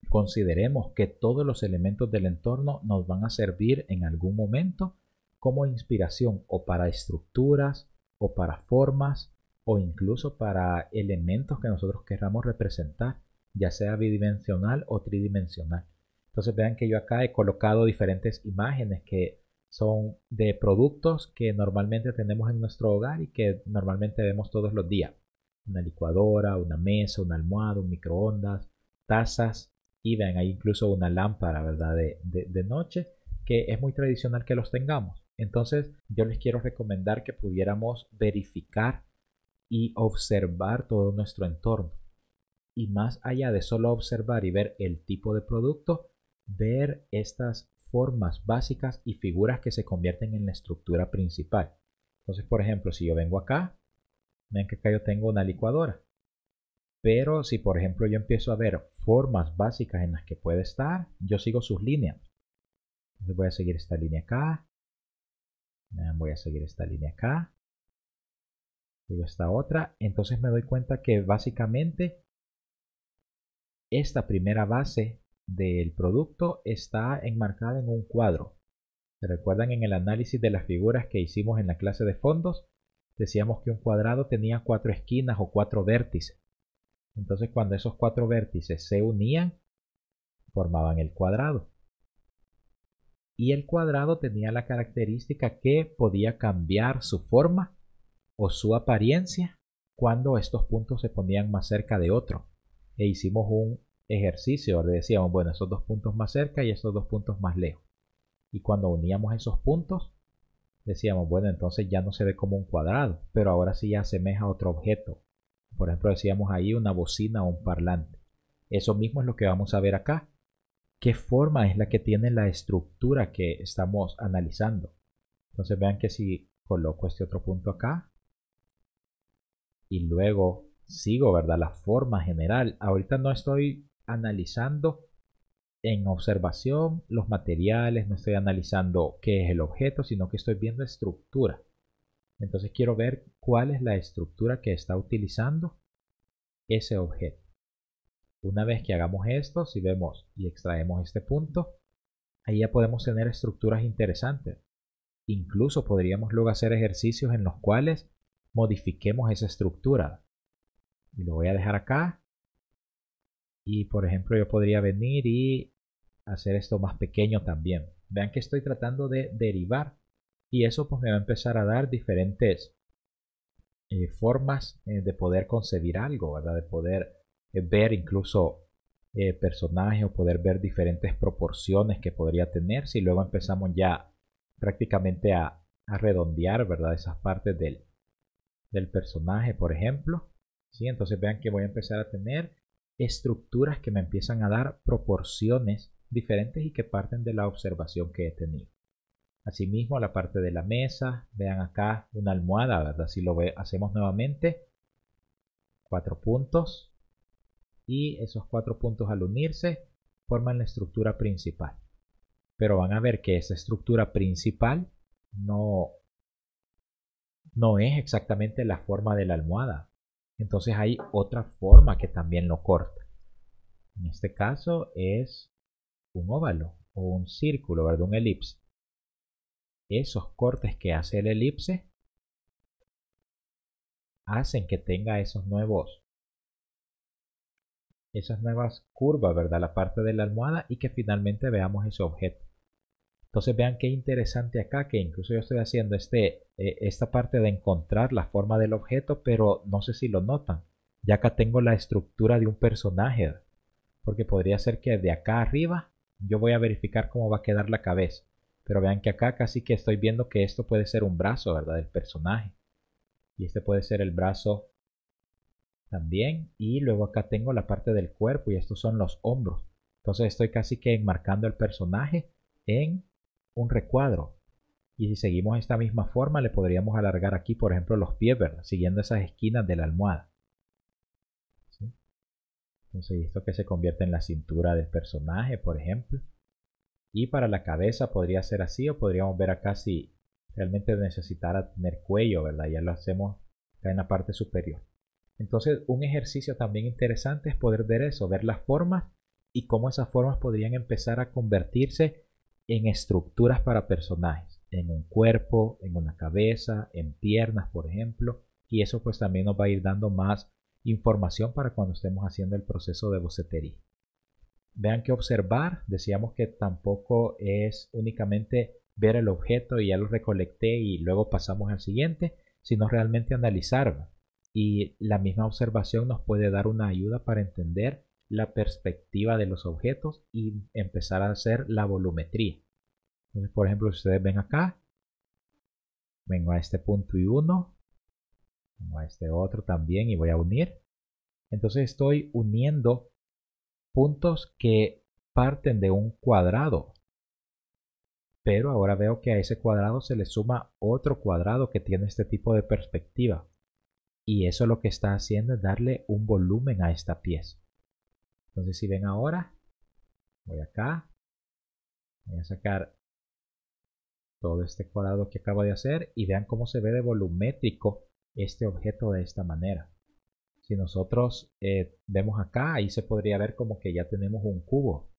consideremos que todos los elementos del entorno nos van a servir en algún momento como inspiración o para estructuras o para formas o incluso para elementos que nosotros querramos representar, ya sea bidimensional o tridimensional. Entonces vean que yo acá he colocado diferentes imágenes que son de productos que normalmente tenemos en nuestro hogar y que normalmente vemos todos los días. Una licuadora, una mesa, un almohado, un microondas, tazas y ven hay incluso una lámpara, ¿verdad? De, de noche, que es muy tradicional que los tengamos. Entonces, yo les quiero recomendar que pudiéramos verificar y observar todo nuestro entorno. Y más allá de solo observar y ver el tipo de producto, ver estas formas básicas y figuras que se convierten en la estructura principal. Entonces, por ejemplo, si yo vengo acá, ven que acá yo tengo una licuadora. Pero si, por ejemplo, yo empiezo a ver formas básicas en las que puede estar, yo sigo sus líneas. Entonces voy a seguir esta línea acá. Voy a seguir esta línea acá. Sigo esta otra. Entonces me doy cuenta que básicamente esta primera base del producto está enmarcada en un cuadro. ¿Se recuerdan en el análisis de las figuras que hicimos en la clase de fondos? Decíamos que un cuadrado tenía cuatro esquinas o cuatro vértices. Entonces cuando esos cuatro vértices se unían, formaban el cuadrado. Y el cuadrado tenía la característica que podía cambiar su forma o su apariencia cuando estos puntos se ponían más cerca de otro. E hicimos un ejercicio, decíamos, bueno, esos dos puntos más cerca y estos dos puntos más lejos. Y cuando uníamos esos puntos, decíamos, bueno, entonces ya no se ve como un cuadrado, pero ahora sí ya asemeja a otro objeto. Por ejemplo, decíamos ahí una bocina o un parlante. Eso mismo es lo que vamos a ver acá. ¿Qué forma es la que tiene la estructura que estamos analizando? Entonces vean que si coloco este otro punto acá y luego sigo, ¿verdad? La forma general. Ahorita no estoy analizando en observación los materiales, no estoy analizando qué es el objeto, sino que estoy viendo estructura. Entonces quiero ver cuál es la estructura que está utilizando ese objeto. Una vez que hagamos esto, si vemos y extraemos este punto, ahí ya podemos tener estructuras interesantes. Incluso podríamos luego hacer ejercicios en los cuales modifiquemos esa estructura. Y lo voy a dejar acá y por ejemplo, yo podría venir y hacer esto más pequeño también. Vean que estoy tratando de derivar y eso pues me va a empezar a dar diferentes eh, formas eh, de poder concebir algo, ¿verdad? De poder eh, ver incluso personajes o poder ver diferentes proporciones que podría tener si luego empezamos ya prácticamente a, a redondear, ¿verdad? Esas partes del, del personaje, por ejemplo. ¿sí? Entonces vean que voy a empezar a tener estructuras que me empiezan a dar proporciones diferentes y que parten de la observación que he tenido. Asimismo, la parte de la mesa, vean acá una almohada, ¿verdad? Si lo hacemos nuevamente, cuatro puntos y esos cuatro puntos al unirse forman la estructura principal. Pero van a ver que esa estructura principal no, no es exactamente la forma de la almohada. Entonces hay otra forma que también lo corta. En este caso es un óvalo o un círculo, ¿verdad? Un elipse. Esos cortes que hace el elipse hacen que tenga esos nuevos esas nuevas curvas, ¿verdad? La parte de la almohada y que finalmente veamos ese objeto. Entonces vean qué interesante acá que incluso yo estoy haciendo este, eh, esta parte de encontrar la forma del objeto, pero no sé si lo notan. Ya acá tengo la estructura de un personaje, porque podría ser que de acá arriba yo voy a verificar cómo va a quedar la cabeza. Pero vean que acá casi que estoy viendo que esto puede ser un brazo, ¿verdad? Del personaje. Y este puede ser el brazo también. Y luego acá tengo la parte del cuerpo y estos son los hombros. Entonces estoy casi que enmarcando el personaje en un recuadro. Y si seguimos esta misma forma, le podríamos alargar aquí, por ejemplo, los pies, ¿verdad? Siguiendo esas esquinas de la almohada. Entonces, esto que se convierte en la cintura del personaje, por ejemplo. Y para la cabeza podría ser así, o podríamos ver acá si realmente necesitara tener cuello, ¿verdad? Ya lo hacemos acá en la parte superior. Entonces, un ejercicio también interesante es poder ver eso, ver las formas y cómo esas formas podrían empezar a convertirse en estructuras para personajes, en un cuerpo, en una cabeza, en piernas, por ejemplo, y eso pues también nos va a ir dando más información para cuando estemos haciendo el proceso de bocetería. Vean que observar, decíamos que tampoco es únicamente ver el objeto y ya lo recolecté y luego pasamos al siguiente, sino realmente analizarlo. Y la misma observación nos puede dar una ayuda para entender la perspectiva de los objetos y empezar a hacer la volumetría. por ejemplo, si ustedes ven acá, vengo a este punto y uno, vengo a este otro también y voy a unir. Entonces estoy uniendo puntos que parten de un cuadrado. Pero ahora veo que a ese cuadrado se le suma otro cuadrado que tiene este tipo de perspectiva. Y eso lo que está haciendo es darle un volumen a esta pieza. Entonces si ven ahora, voy acá, voy a sacar todo este cuadrado que acabo de hacer y vean cómo se ve de volumétrico este objeto de esta manera. Si nosotros eh, vemos acá, ahí se podría ver como que ya tenemos un cubo.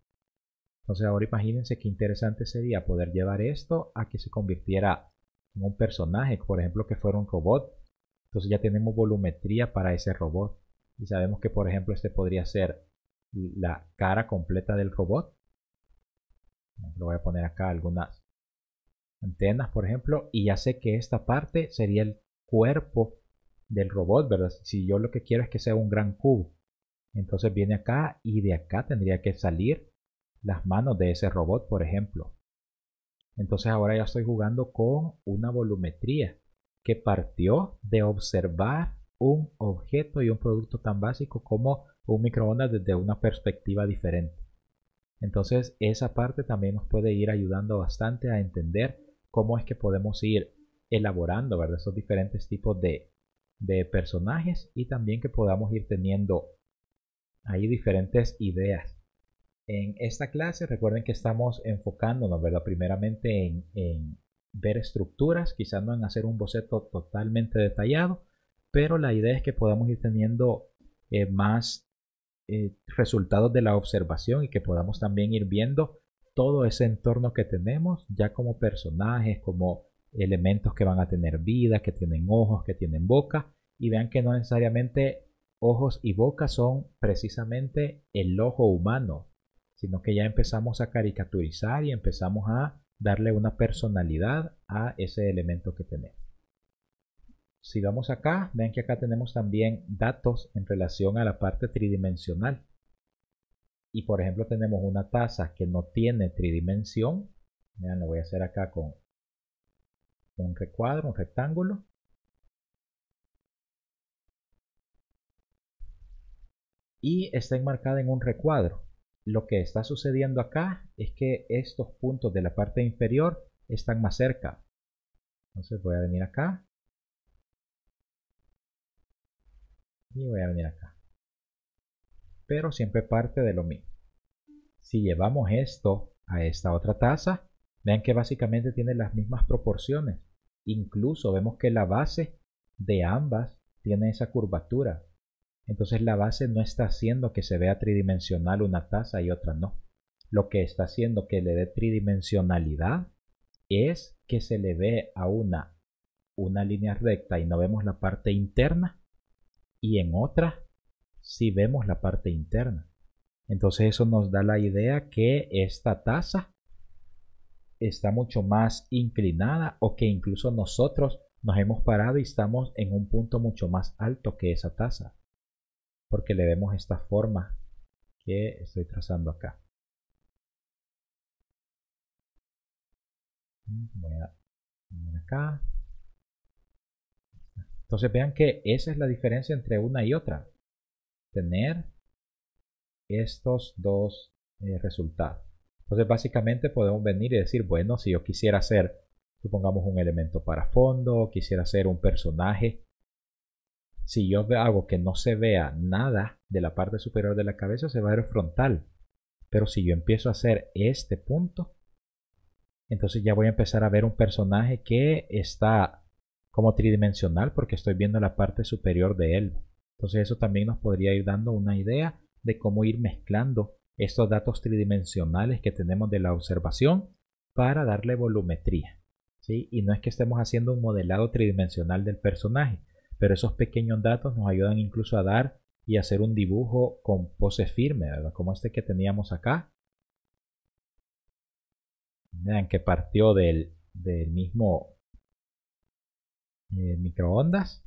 Entonces ahora imagínense qué interesante sería poder llevar esto a que se convirtiera en un personaje, por ejemplo que fuera un robot. Entonces ya tenemos volumetría para ese robot. Y sabemos que por ejemplo este podría ser la cara completa del robot. lo voy a poner acá algunas antenas, por ejemplo, y ya sé que esta parte sería el cuerpo del robot, ¿verdad? Si yo lo que quiero es que sea un gran cubo. Entonces viene acá y de acá tendría que salir las manos de ese robot, por ejemplo. Entonces ahora ya estoy jugando con una volumetría que partió de observar un objeto y un producto tan básico como un microondas desde una perspectiva diferente. Entonces esa parte también nos puede ir ayudando bastante a entender cómo es que podemos ir elaborando ¿verdad? esos diferentes tipos de, personajes y también que podamos ir teniendo ahí diferentes ideas. En esta clase recuerden que estamos enfocándonos ¿verdad? primeramente en, en ver estructuras, quizás no en hacer un boceto totalmente detallado, pero la idea es que podamos ir teniendo eh, más eh, resultados de la observación y que podamos también ir viendo todo ese entorno que tenemos, ya como personajes, como elementos que van a tener vida, que tienen ojos, que tienen boca, y vean que no necesariamente ojos y boca son precisamente el ojo humano, sino que ya empezamos a caricaturizar y empezamos a darle una personalidad a ese elemento que tenemos si vamos acá, vean que acá tenemos también datos en relación a la parte tridimensional. Y por ejemplo tenemos una tasa que no tiene tridimensión. Vean, lo voy a hacer acá con un recuadro, un rectángulo. Y está enmarcada en un recuadro. Lo que está sucediendo acá es que estos puntos de la parte inferior están más cerca. Entonces voy a venir acá, y voy a venir acá. Pero siempre parte de lo mismo. Si llevamos esto a esta otra taza, vean que básicamente tiene las mismas proporciones. Incluso vemos que la base de ambas tiene esa curvatura. Entonces la base no está haciendo que se vea tridimensional una taza y otra no. Lo que está haciendo que le dé tridimensionalidad es que se le ve a una una línea recta y no vemos la parte interna y en otra si vemos la parte interna. Entonces eso nos da la idea que esta taza está mucho más inclinada o que incluso nosotros nos hemos parado y estamos en un punto mucho más alto que esa taza Porque le vemos esta forma que estoy trazando acá. Voy acá. Entonces vean que esa es la diferencia entre una y otra. Tener estos dos eh, resultados. Entonces básicamente podemos venir y decir, bueno, si yo quisiera hacer, supongamos un elemento para fondo, quisiera hacer un personaje, si yo hago que no se vea nada de la parte superior de la cabeza, se va a ver frontal. Pero si yo empiezo a hacer este punto, entonces ya voy a empezar a ver un personaje que está como tridimensional porque estoy viendo la parte superior de él. Entonces eso también nos podría ir dando una idea de cómo ir mezclando estos datos tridimensionales que tenemos de la observación para darle volumetría. ¿sí? Y no es que estemos haciendo un modelado tridimensional del personaje, pero esos pequeños datos nos ayudan incluso a dar y hacer un dibujo con pose firme, como este que teníamos acá. Vean que partió del, del mismo eh, microondas,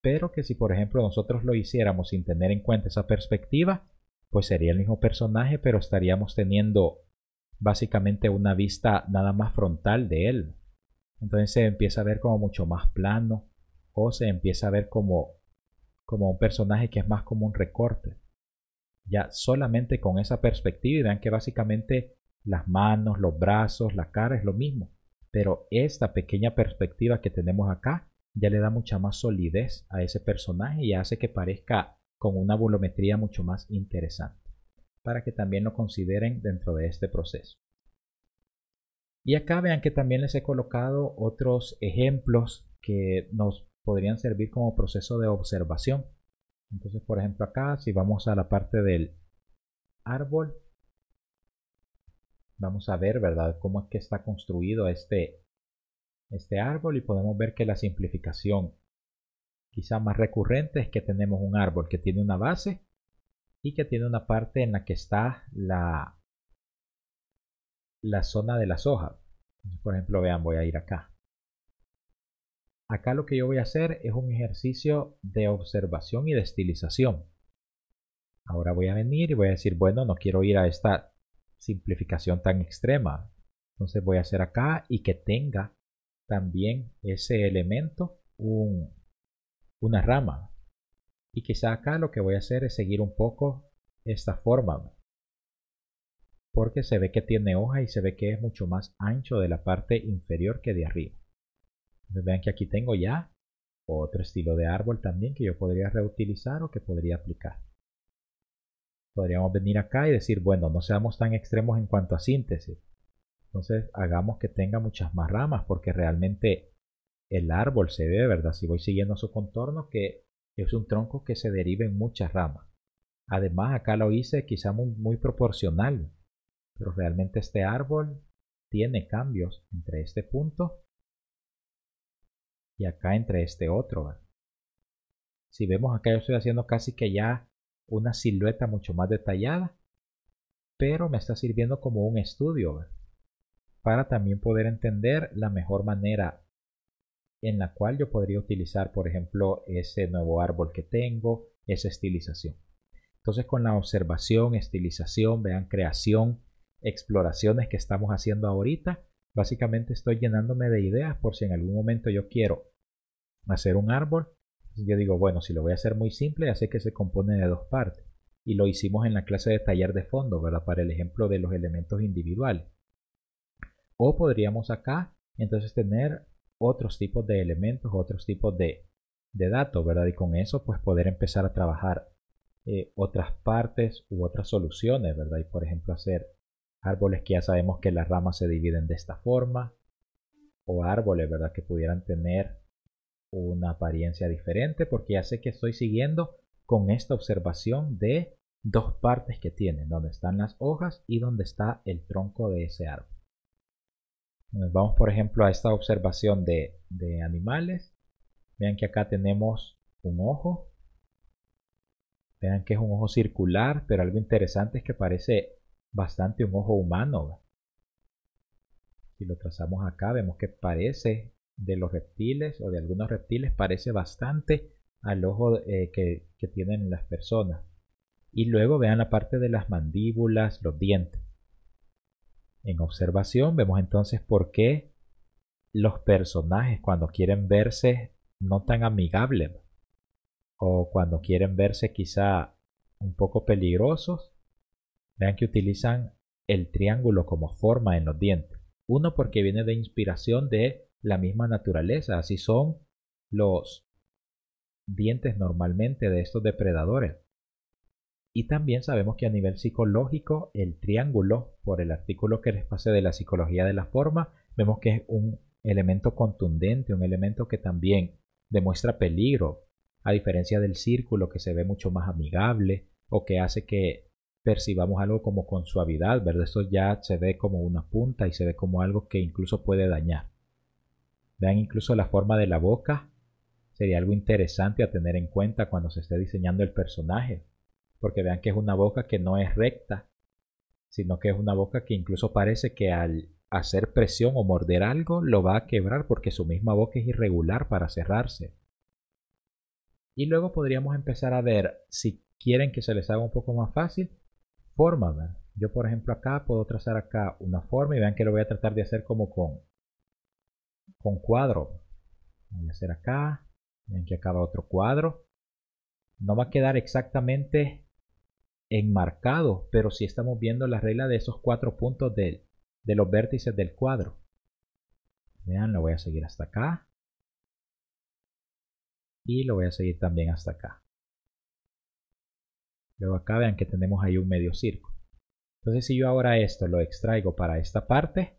pero que si por ejemplo nosotros lo hiciéramos sin tener en cuenta esa perspectiva, pues sería el mismo personaje, pero estaríamos teniendo básicamente una vista nada más frontal de él. Entonces se empieza a ver como mucho más plano o se empieza a ver como, como un personaje que es más como un recorte. Ya solamente con esa perspectiva y vean que básicamente las manos, los brazos, la cara es lo mismo. Pero esta pequeña perspectiva que tenemos acá ya le da mucha más solidez a ese personaje y hace que parezca con una volumetría mucho más interesante, para que también lo consideren dentro de este proceso. Y acá vean que también les he colocado otros ejemplos que nos podrían servir como proceso de observación. Entonces, por ejemplo, acá si vamos a la parte del árbol, vamos a ver, ¿verdad?, cómo es que está construido este, este árbol y podemos ver que la simplificación quizá más recurrente es que tenemos un árbol que tiene una base y que tiene una parte en la que está la, la zona de las hojas. Por ejemplo, vean, voy a ir acá. Acá lo que yo voy a hacer es un ejercicio de observación y de estilización. Ahora voy a venir y voy a decir, bueno, no quiero ir a esta simplificación tan extrema. Entonces voy a hacer acá y que tenga también ese elemento un, una rama. Y quizá acá lo que voy a hacer es seguir un poco esta forma. Porque se ve que tiene hoja y se ve que es mucho más ancho de la parte inferior que de arriba. vean que aquí tengo ya otro estilo de árbol también que yo podría reutilizar o que podría aplicar podríamos venir acá y decir, bueno, no seamos tan extremos en cuanto a síntesis. Entonces, hagamos que tenga muchas más ramas, porque realmente el árbol se ve, ¿verdad? Si voy siguiendo su contorno, que es un tronco que se deriva en muchas ramas. Además, acá lo hice quizá muy, proporcional, pero realmente este árbol tiene cambios entre este punto y acá entre este otro. Si vemos acá, yo estoy haciendo casi que ya una silueta mucho más detallada, pero me está sirviendo como un estudio para también poder entender la mejor manera en la cual yo podría utilizar, por ejemplo, ese nuevo árbol que tengo, esa estilización. Entonces con la observación, estilización, vean, creación, exploraciones que estamos haciendo ahorita, básicamente estoy llenándome de ideas por si en algún momento yo quiero hacer un árbol, yo digo, bueno, si lo voy a hacer muy simple, hace que se compone de dos partes. Y lo hicimos en la clase de taller de fondo, ¿verdad? Para el ejemplo de los elementos individuales. O podríamos acá, entonces, tener otros tipos de elementos, otros tipos de, de datos, ¿verdad? Y con eso, pues poder empezar a trabajar eh, otras partes u otras soluciones, ¿verdad? Y por ejemplo, hacer árboles que ya sabemos que las ramas se dividen de esta forma, o árboles, ¿verdad? Que pudieran tener una apariencia diferente porque ya sé que estoy siguiendo con esta observación de dos partes que tienen, donde están las hojas y donde está el tronco de ese árbol. Vamos por ejemplo a esta observación de, de animales. Vean que acá tenemos un ojo. Vean que es un ojo circular, pero algo interesante es que parece bastante un ojo humano. Si lo trazamos acá, vemos que parece de los reptiles o de algunos reptiles parece bastante al ojo eh, que, que tienen las personas. Y luego vean la parte de las mandíbulas, los dientes. En observación vemos entonces por qué los personajes cuando quieren verse no tan amigables o cuando quieren verse quizá un poco peligrosos, vean que utilizan el triángulo como forma en los dientes. Uno porque viene de inspiración de la misma naturaleza, así son los dientes normalmente de estos depredadores. Y también sabemos que a nivel psicológico el triángulo, por el artículo que les pasé de la psicología de la forma, vemos que es un elemento contundente, un elemento que también demuestra peligro, a diferencia del círculo que se ve mucho más amigable o que hace que percibamos algo como con suavidad, ¿verdad? Esto ya se ve como una punta y se ve como algo que incluso puede dañar. Vean incluso la forma de la boca. Sería algo interesante a tener en cuenta cuando se esté diseñando el personaje. Porque vean que es una boca que no es recta, sino que es una boca que incluso parece que al hacer presión o morder algo lo va a quebrar porque su misma boca es irregular para cerrarse. Y luego podríamos empezar a ver si quieren que se les haga un poco más fácil, forma. Yo por ejemplo acá puedo trazar acá una forma y vean que lo voy a tratar de hacer como con con cuadro. Voy a hacer acá. Ven que acaba otro cuadro. No va a quedar exactamente enmarcado, pero si estamos viendo la regla de esos cuatro puntos de, de los vértices del cuadro. Vean, lo voy a seguir hasta acá. Y lo voy a seguir también hasta acá. Luego acá vean que tenemos ahí un medio círculo. Entonces si yo ahora esto lo extraigo para esta parte,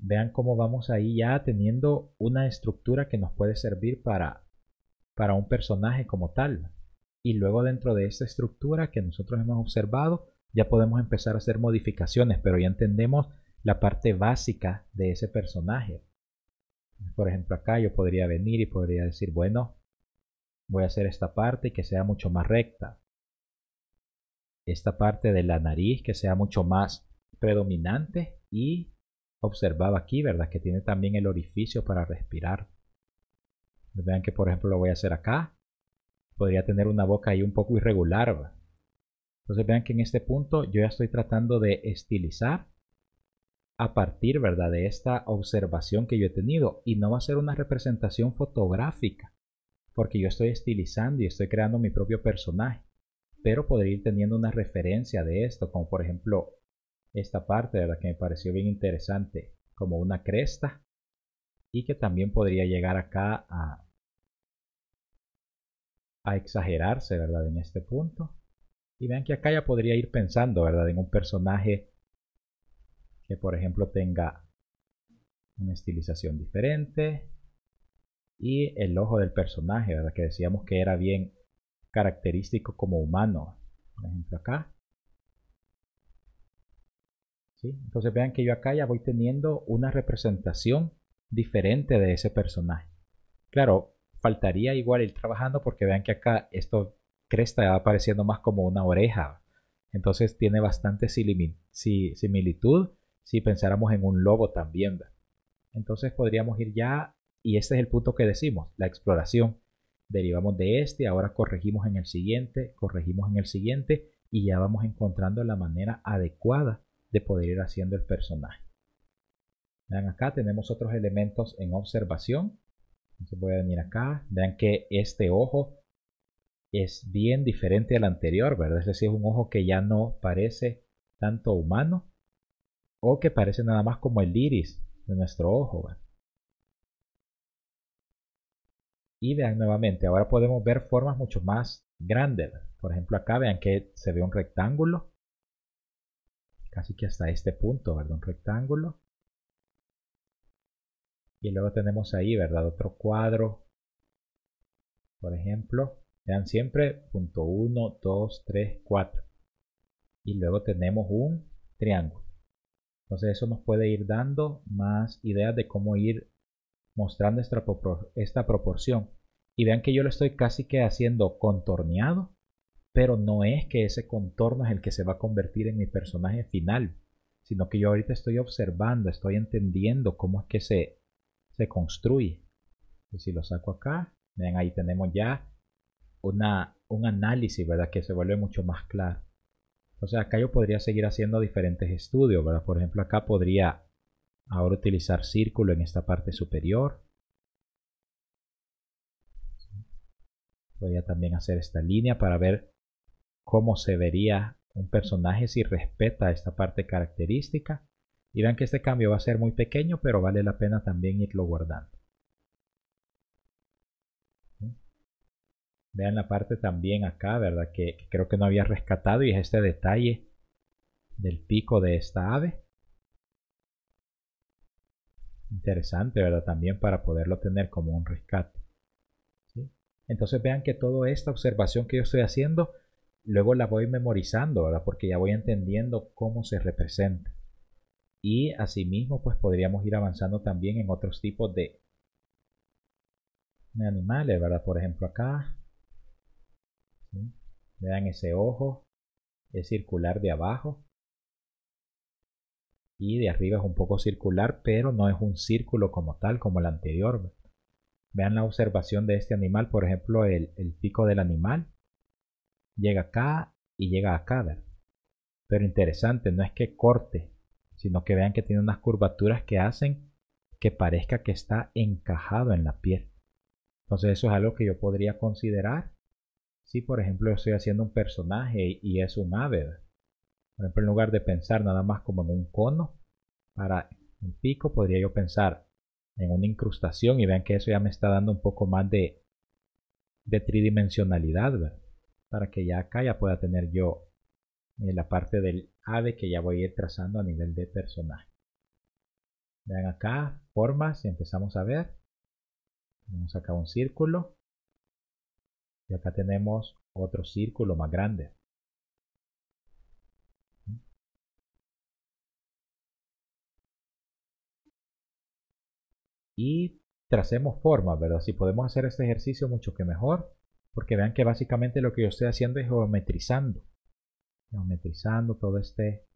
Vean cómo vamos ahí ya teniendo una estructura que nos puede servir para, para un personaje como tal. Y luego dentro de esa estructura que nosotros hemos observado, ya podemos empezar a hacer modificaciones, pero ya entendemos la parte básica de ese personaje. Por ejemplo, acá yo podría venir y podría decir, bueno, voy a hacer esta parte que sea mucho más recta. Esta parte de la nariz que sea mucho más predominante y observaba aquí, ¿verdad? Que tiene también el orificio para respirar. Vean que, por ejemplo, lo voy a hacer acá. Podría tener una boca ahí un poco irregular. Entonces vean que en este punto yo ya estoy tratando de estilizar a partir, ¿verdad? De esta observación que yo he tenido. Y no va a ser una representación fotográfica. Porque yo estoy estilizando y estoy creando mi propio personaje. Pero podría ir teniendo una referencia de esto, como por ejemplo esta parte, la Que me pareció bien interesante, como una cresta. Y que también podría llegar acá a, a exagerarse, ¿verdad? En este punto. Y vean que acá ya podría ir pensando, ¿verdad? En un personaje que, por ejemplo, tenga una estilización diferente. Y el ojo del personaje, ¿verdad? Que decíamos que era bien característico como humano. Por ejemplo, acá entonces vean que yo acá ya voy teniendo una representación diferente de ese personaje. Claro, faltaría igual ir trabajando porque vean que acá esto cresta va apareciendo más como una oreja. Entonces tiene bastante similitud si pensáramos en un lobo también. Entonces podríamos ir ya, y este es el punto que decimos, la exploración. Derivamos de este, ahora corregimos en el siguiente, corregimos en el siguiente y ya vamos encontrando la manera adecuada de poder ir haciendo el personaje. Vean acá, tenemos otros elementos en observación. Entonces voy a venir acá. Vean que este ojo es bien diferente al anterior, ¿verdad? Es decir, es un ojo que ya no parece tanto humano o que parece nada más como el iris de nuestro ojo. Y vean nuevamente, ahora podemos ver formas mucho más grandes. Por ejemplo, acá vean que se ve un rectángulo Así que hasta este punto, ¿verdad? Un rectángulo. Y luego tenemos ahí, ¿verdad? Otro cuadro, por ejemplo. Vean siempre punto 1, 2, 3, 4. Y luego tenemos un triángulo. Entonces eso nos puede ir dando más ideas de cómo ir mostrando esta proporción. Y vean que yo lo estoy casi que haciendo contorneado pero no es que ese contorno es el que se va a convertir en mi personaje final, sino que yo ahorita estoy observando, estoy entendiendo cómo es que se, se construye. Y si lo saco acá, vean, ahí tenemos ya una, un análisis, ¿verdad? Que se vuelve mucho más claro. Entonces acá yo podría seguir haciendo diferentes estudios, ¿verdad? Por ejemplo, acá podría ahora utilizar círculo en esta parte superior. Podría también hacer esta línea para ver cómo se vería un personaje si respeta esta parte característica. Y vean que este cambio va a ser muy pequeño, pero vale la pena también irlo guardando. Vean la parte también acá, ¿verdad? Que, creo que no había rescatado y es este detalle del pico de esta ave. Interesante, ¿verdad? También para poderlo tener como un rescate. Entonces vean que toda esta observación que yo estoy haciendo luego la voy memorizando, ¿verdad? Porque ya voy entendiendo cómo se representa. Y asimismo, pues podríamos ir avanzando también en otros tipos de, animales, ¿verdad? Por ejemplo, acá. Vean ese ojo. Es circular de abajo. Y de arriba es un poco circular, pero no es un círculo como tal, como el anterior. Vean la observación de este animal, por ejemplo, el, el pico del animal llega acá y llega acá, ¿verdad? Pero interesante, no es que corte, sino que vean que tiene unas curvaturas que hacen que parezca que está encajado en la piel. Entonces eso es algo que yo podría considerar si, por ejemplo, yo estoy haciendo un personaje y es un ave. Por ejemplo, en lugar de pensar nada más como en un cono para un pico, podría yo pensar en una incrustación y vean que eso ya me está dando un poco más de, de tridimensionalidad. ¿verdad? para que ya acá ya pueda tener yo eh, la parte del ave que ya voy a ir trazando a nivel de personaje. Vean acá, formas, empezamos a ver. Tenemos acá un círculo. Y acá tenemos otro círculo más grande. Y tracemos formas, ¿verdad? Si podemos hacer este ejercicio mucho que mejor. Porque vean que básicamente lo que yo estoy haciendo es geometrizando. Geometrizando todo este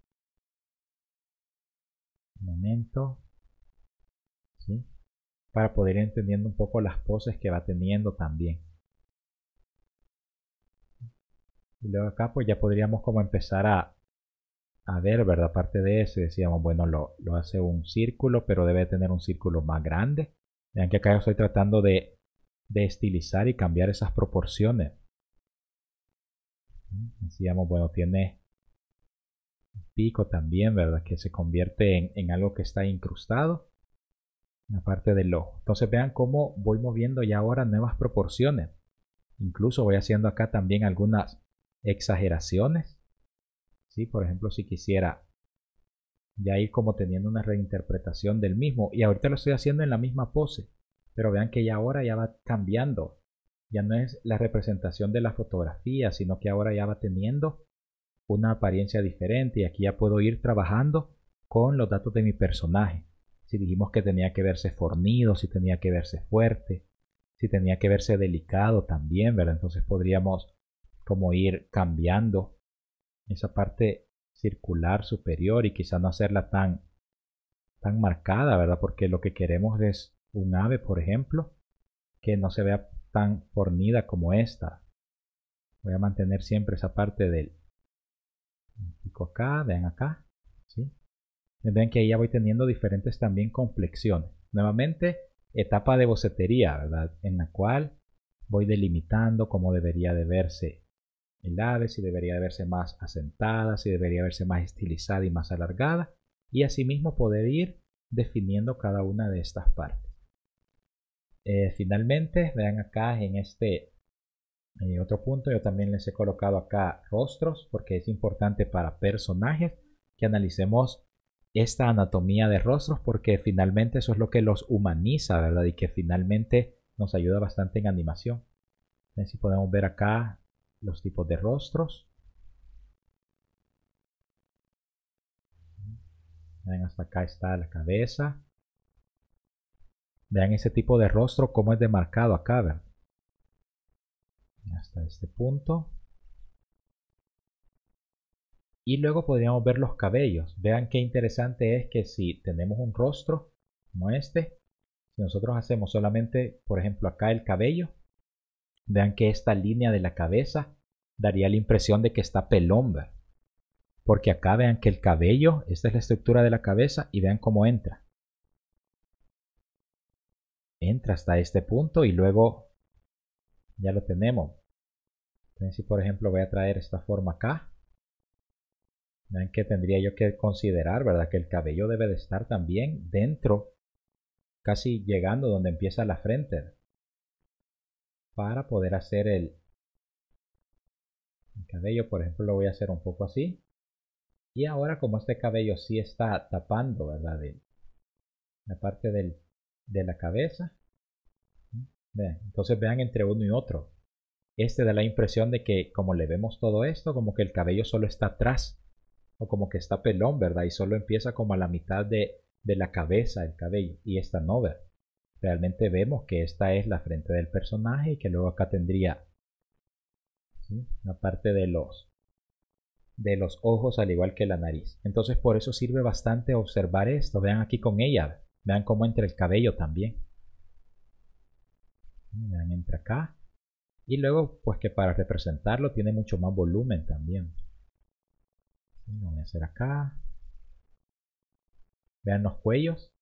momento. ¿sí? Para poder ir entendiendo un poco las poses que va teniendo también. Y luego acá pues ya podríamos como empezar a, a ver, ¿verdad? Aparte de ese decíamos, bueno, lo, lo hace un círculo, pero debe tener un círculo más grande. Vean que acá yo estoy tratando de de estilizar y cambiar esas proporciones. Mm, Decíamos, bueno, tiene pico también, ¿verdad? Que se convierte en, algo que está incrustado en la parte del ojo. Entonces vean cómo voy moviendo ya ahora nuevas proporciones. Incluso voy haciendo acá también algunas exageraciones. ¿sí? Por ejemplo, si quisiera ya ir como teniendo una reinterpretación del mismo. Y ahorita lo estoy haciendo en la misma pose. Pero vean que ya ahora ya va cambiando. Ya no es la representación de la fotografía, sino que ahora ya va teniendo una apariencia diferente y aquí ya puedo ir trabajando con los datos de mi personaje. Si dijimos que tenía que verse fornido, si tenía que verse fuerte, si tenía que verse delicado también, ¿verdad? Entonces podríamos como ir cambiando esa parte circular superior y quizá no hacerla tan tan marcada, ¿verdad? Porque lo que queremos es un ave, por ejemplo, que no se vea tan fornida como esta. Voy a mantener siempre esa parte del pico acá, vean acá, ¿sí? Vean que ahí ya voy teniendo diferentes también complexiones. Nuevamente, etapa de bocetería, ¿verdad? En la cual voy delimitando cómo debería de verse el ave, si debería de verse más asentada, si debería verse más estilizada y más alargada, y asimismo poder ir definiendo cada una de estas partes. Eh, finalmente, vean acá en este eh, otro punto, yo también les he colocado acá rostros porque es importante para personajes que analicemos esta anatomía de rostros porque finalmente eso es lo que los humaniza, ¿verdad? Y que finalmente nos ayuda bastante en animación. Ven si podemos ver acá los tipos de rostros. hasta acá está la cabeza. Vean ese tipo de rostro, como es demarcado acá, ver Hasta este punto. Y luego podríamos ver los cabellos. Vean qué interesante es que si tenemos un rostro como este, si nosotros hacemos solamente, por ejemplo, acá el cabello, vean que esta línea de la cabeza daría la impresión de que está pelomba. Porque acá vean que el cabello, esta es la estructura de la cabeza y vean cómo entra entra hasta este punto y luego ya lo tenemos. si por ejemplo voy a traer esta forma acá, vean que tendría yo que considerar, ¿verdad? Que el cabello debe de estar también dentro, casi llegando donde empieza la frente, para poder hacer el, el cabello, por ejemplo, lo voy a hacer un poco así. Y ahora como este cabello sí está tapando, ¿verdad? la parte del de la cabeza. entonces vean entre uno y otro. Este da la impresión de que como le vemos todo esto, como que el cabello solo está atrás, o como que está pelón, ¿verdad? Y solo empieza como a la mitad de, de la cabeza el cabello, y esta no, ¿verdad? Realmente vemos que esta es la frente del personaje y que luego acá tendría la parte de los, de los ojos al igual que la nariz. Entonces por eso sirve bastante observar esto. Vean aquí con ella. Vean cómo entra el cabello también. Vean, entra acá. Y luego, pues que para representarlo tiene mucho más volumen también. Lo voy a hacer acá. Vean los cuellos.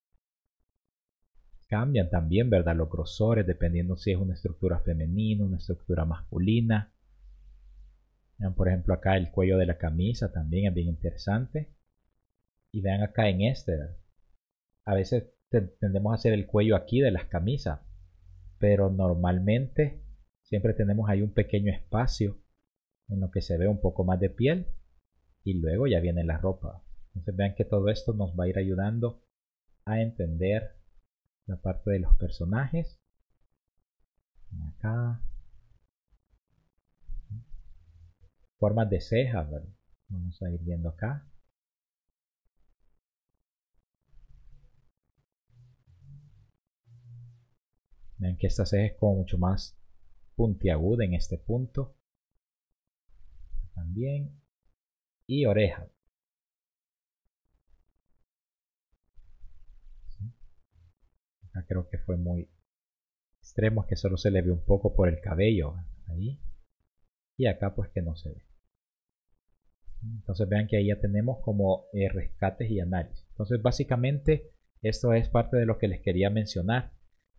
Cambian también, ¿verdad? Los grosores, dependiendo si es una estructura femenina, una estructura masculina. Vean, por ejemplo, acá el cuello de la camisa también es bien interesante. Y vean acá en este, a veces tendemos a hacer el cuello aquí de las camisas, pero normalmente siempre tenemos ahí un pequeño espacio en lo que se ve un poco más de piel y luego ya viene la ropa. Entonces vean que todo esto nos va a ir ayudando a entender la parte de los personajes. Acá. Formas de cejas, Vamos a ir viendo acá. Vean que esta ceja es como mucho más puntiaguda en este punto. También. Y oreja. Acá creo que fue muy extremo, es que solo se le vio un poco por el cabello. Ahí. Y acá pues que no se ve. Entonces vean que ahí ya tenemos como eh, rescates y análisis. Entonces básicamente esto es parte de lo que les quería mencionar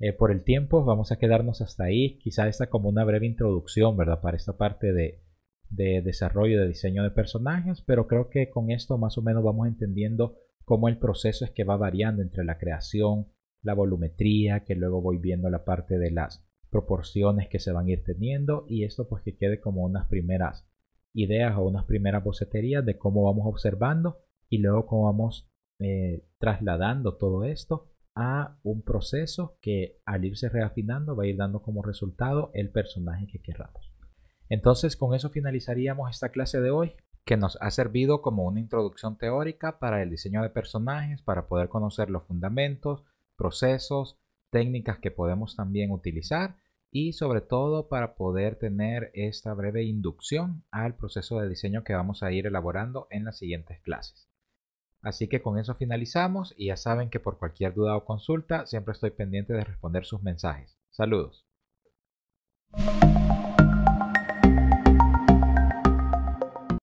eh, por el tiempo vamos a quedarnos hasta ahí. Quizá esta como una breve introducción, ¿verdad? Para esta parte de, de desarrollo, de diseño de personajes, pero creo que con esto más o menos vamos entendiendo cómo el proceso es que va variando entre la creación, la volumetría, que luego voy viendo la parte de las proporciones que se van a ir teniendo y esto pues que quede como unas primeras ideas o unas primeras boceterías de cómo vamos observando y luego cómo vamos eh, trasladando todo esto a un proceso que al irse reafinando va a ir dando como resultado el personaje que queramos. Entonces con eso finalizaríamos esta clase de hoy que nos ha servido como una introducción teórica para el diseño de personajes, para poder conocer los fundamentos, procesos, técnicas que podemos también utilizar y sobre todo para poder tener esta breve inducción al proceso de diseño que vamos a ir elaborando en las siguientes clases. Así que con eso finalizamos y ya saben que por cualquier duda o consulta siempre estoy pendiente de responder sus mensajes. Saludos.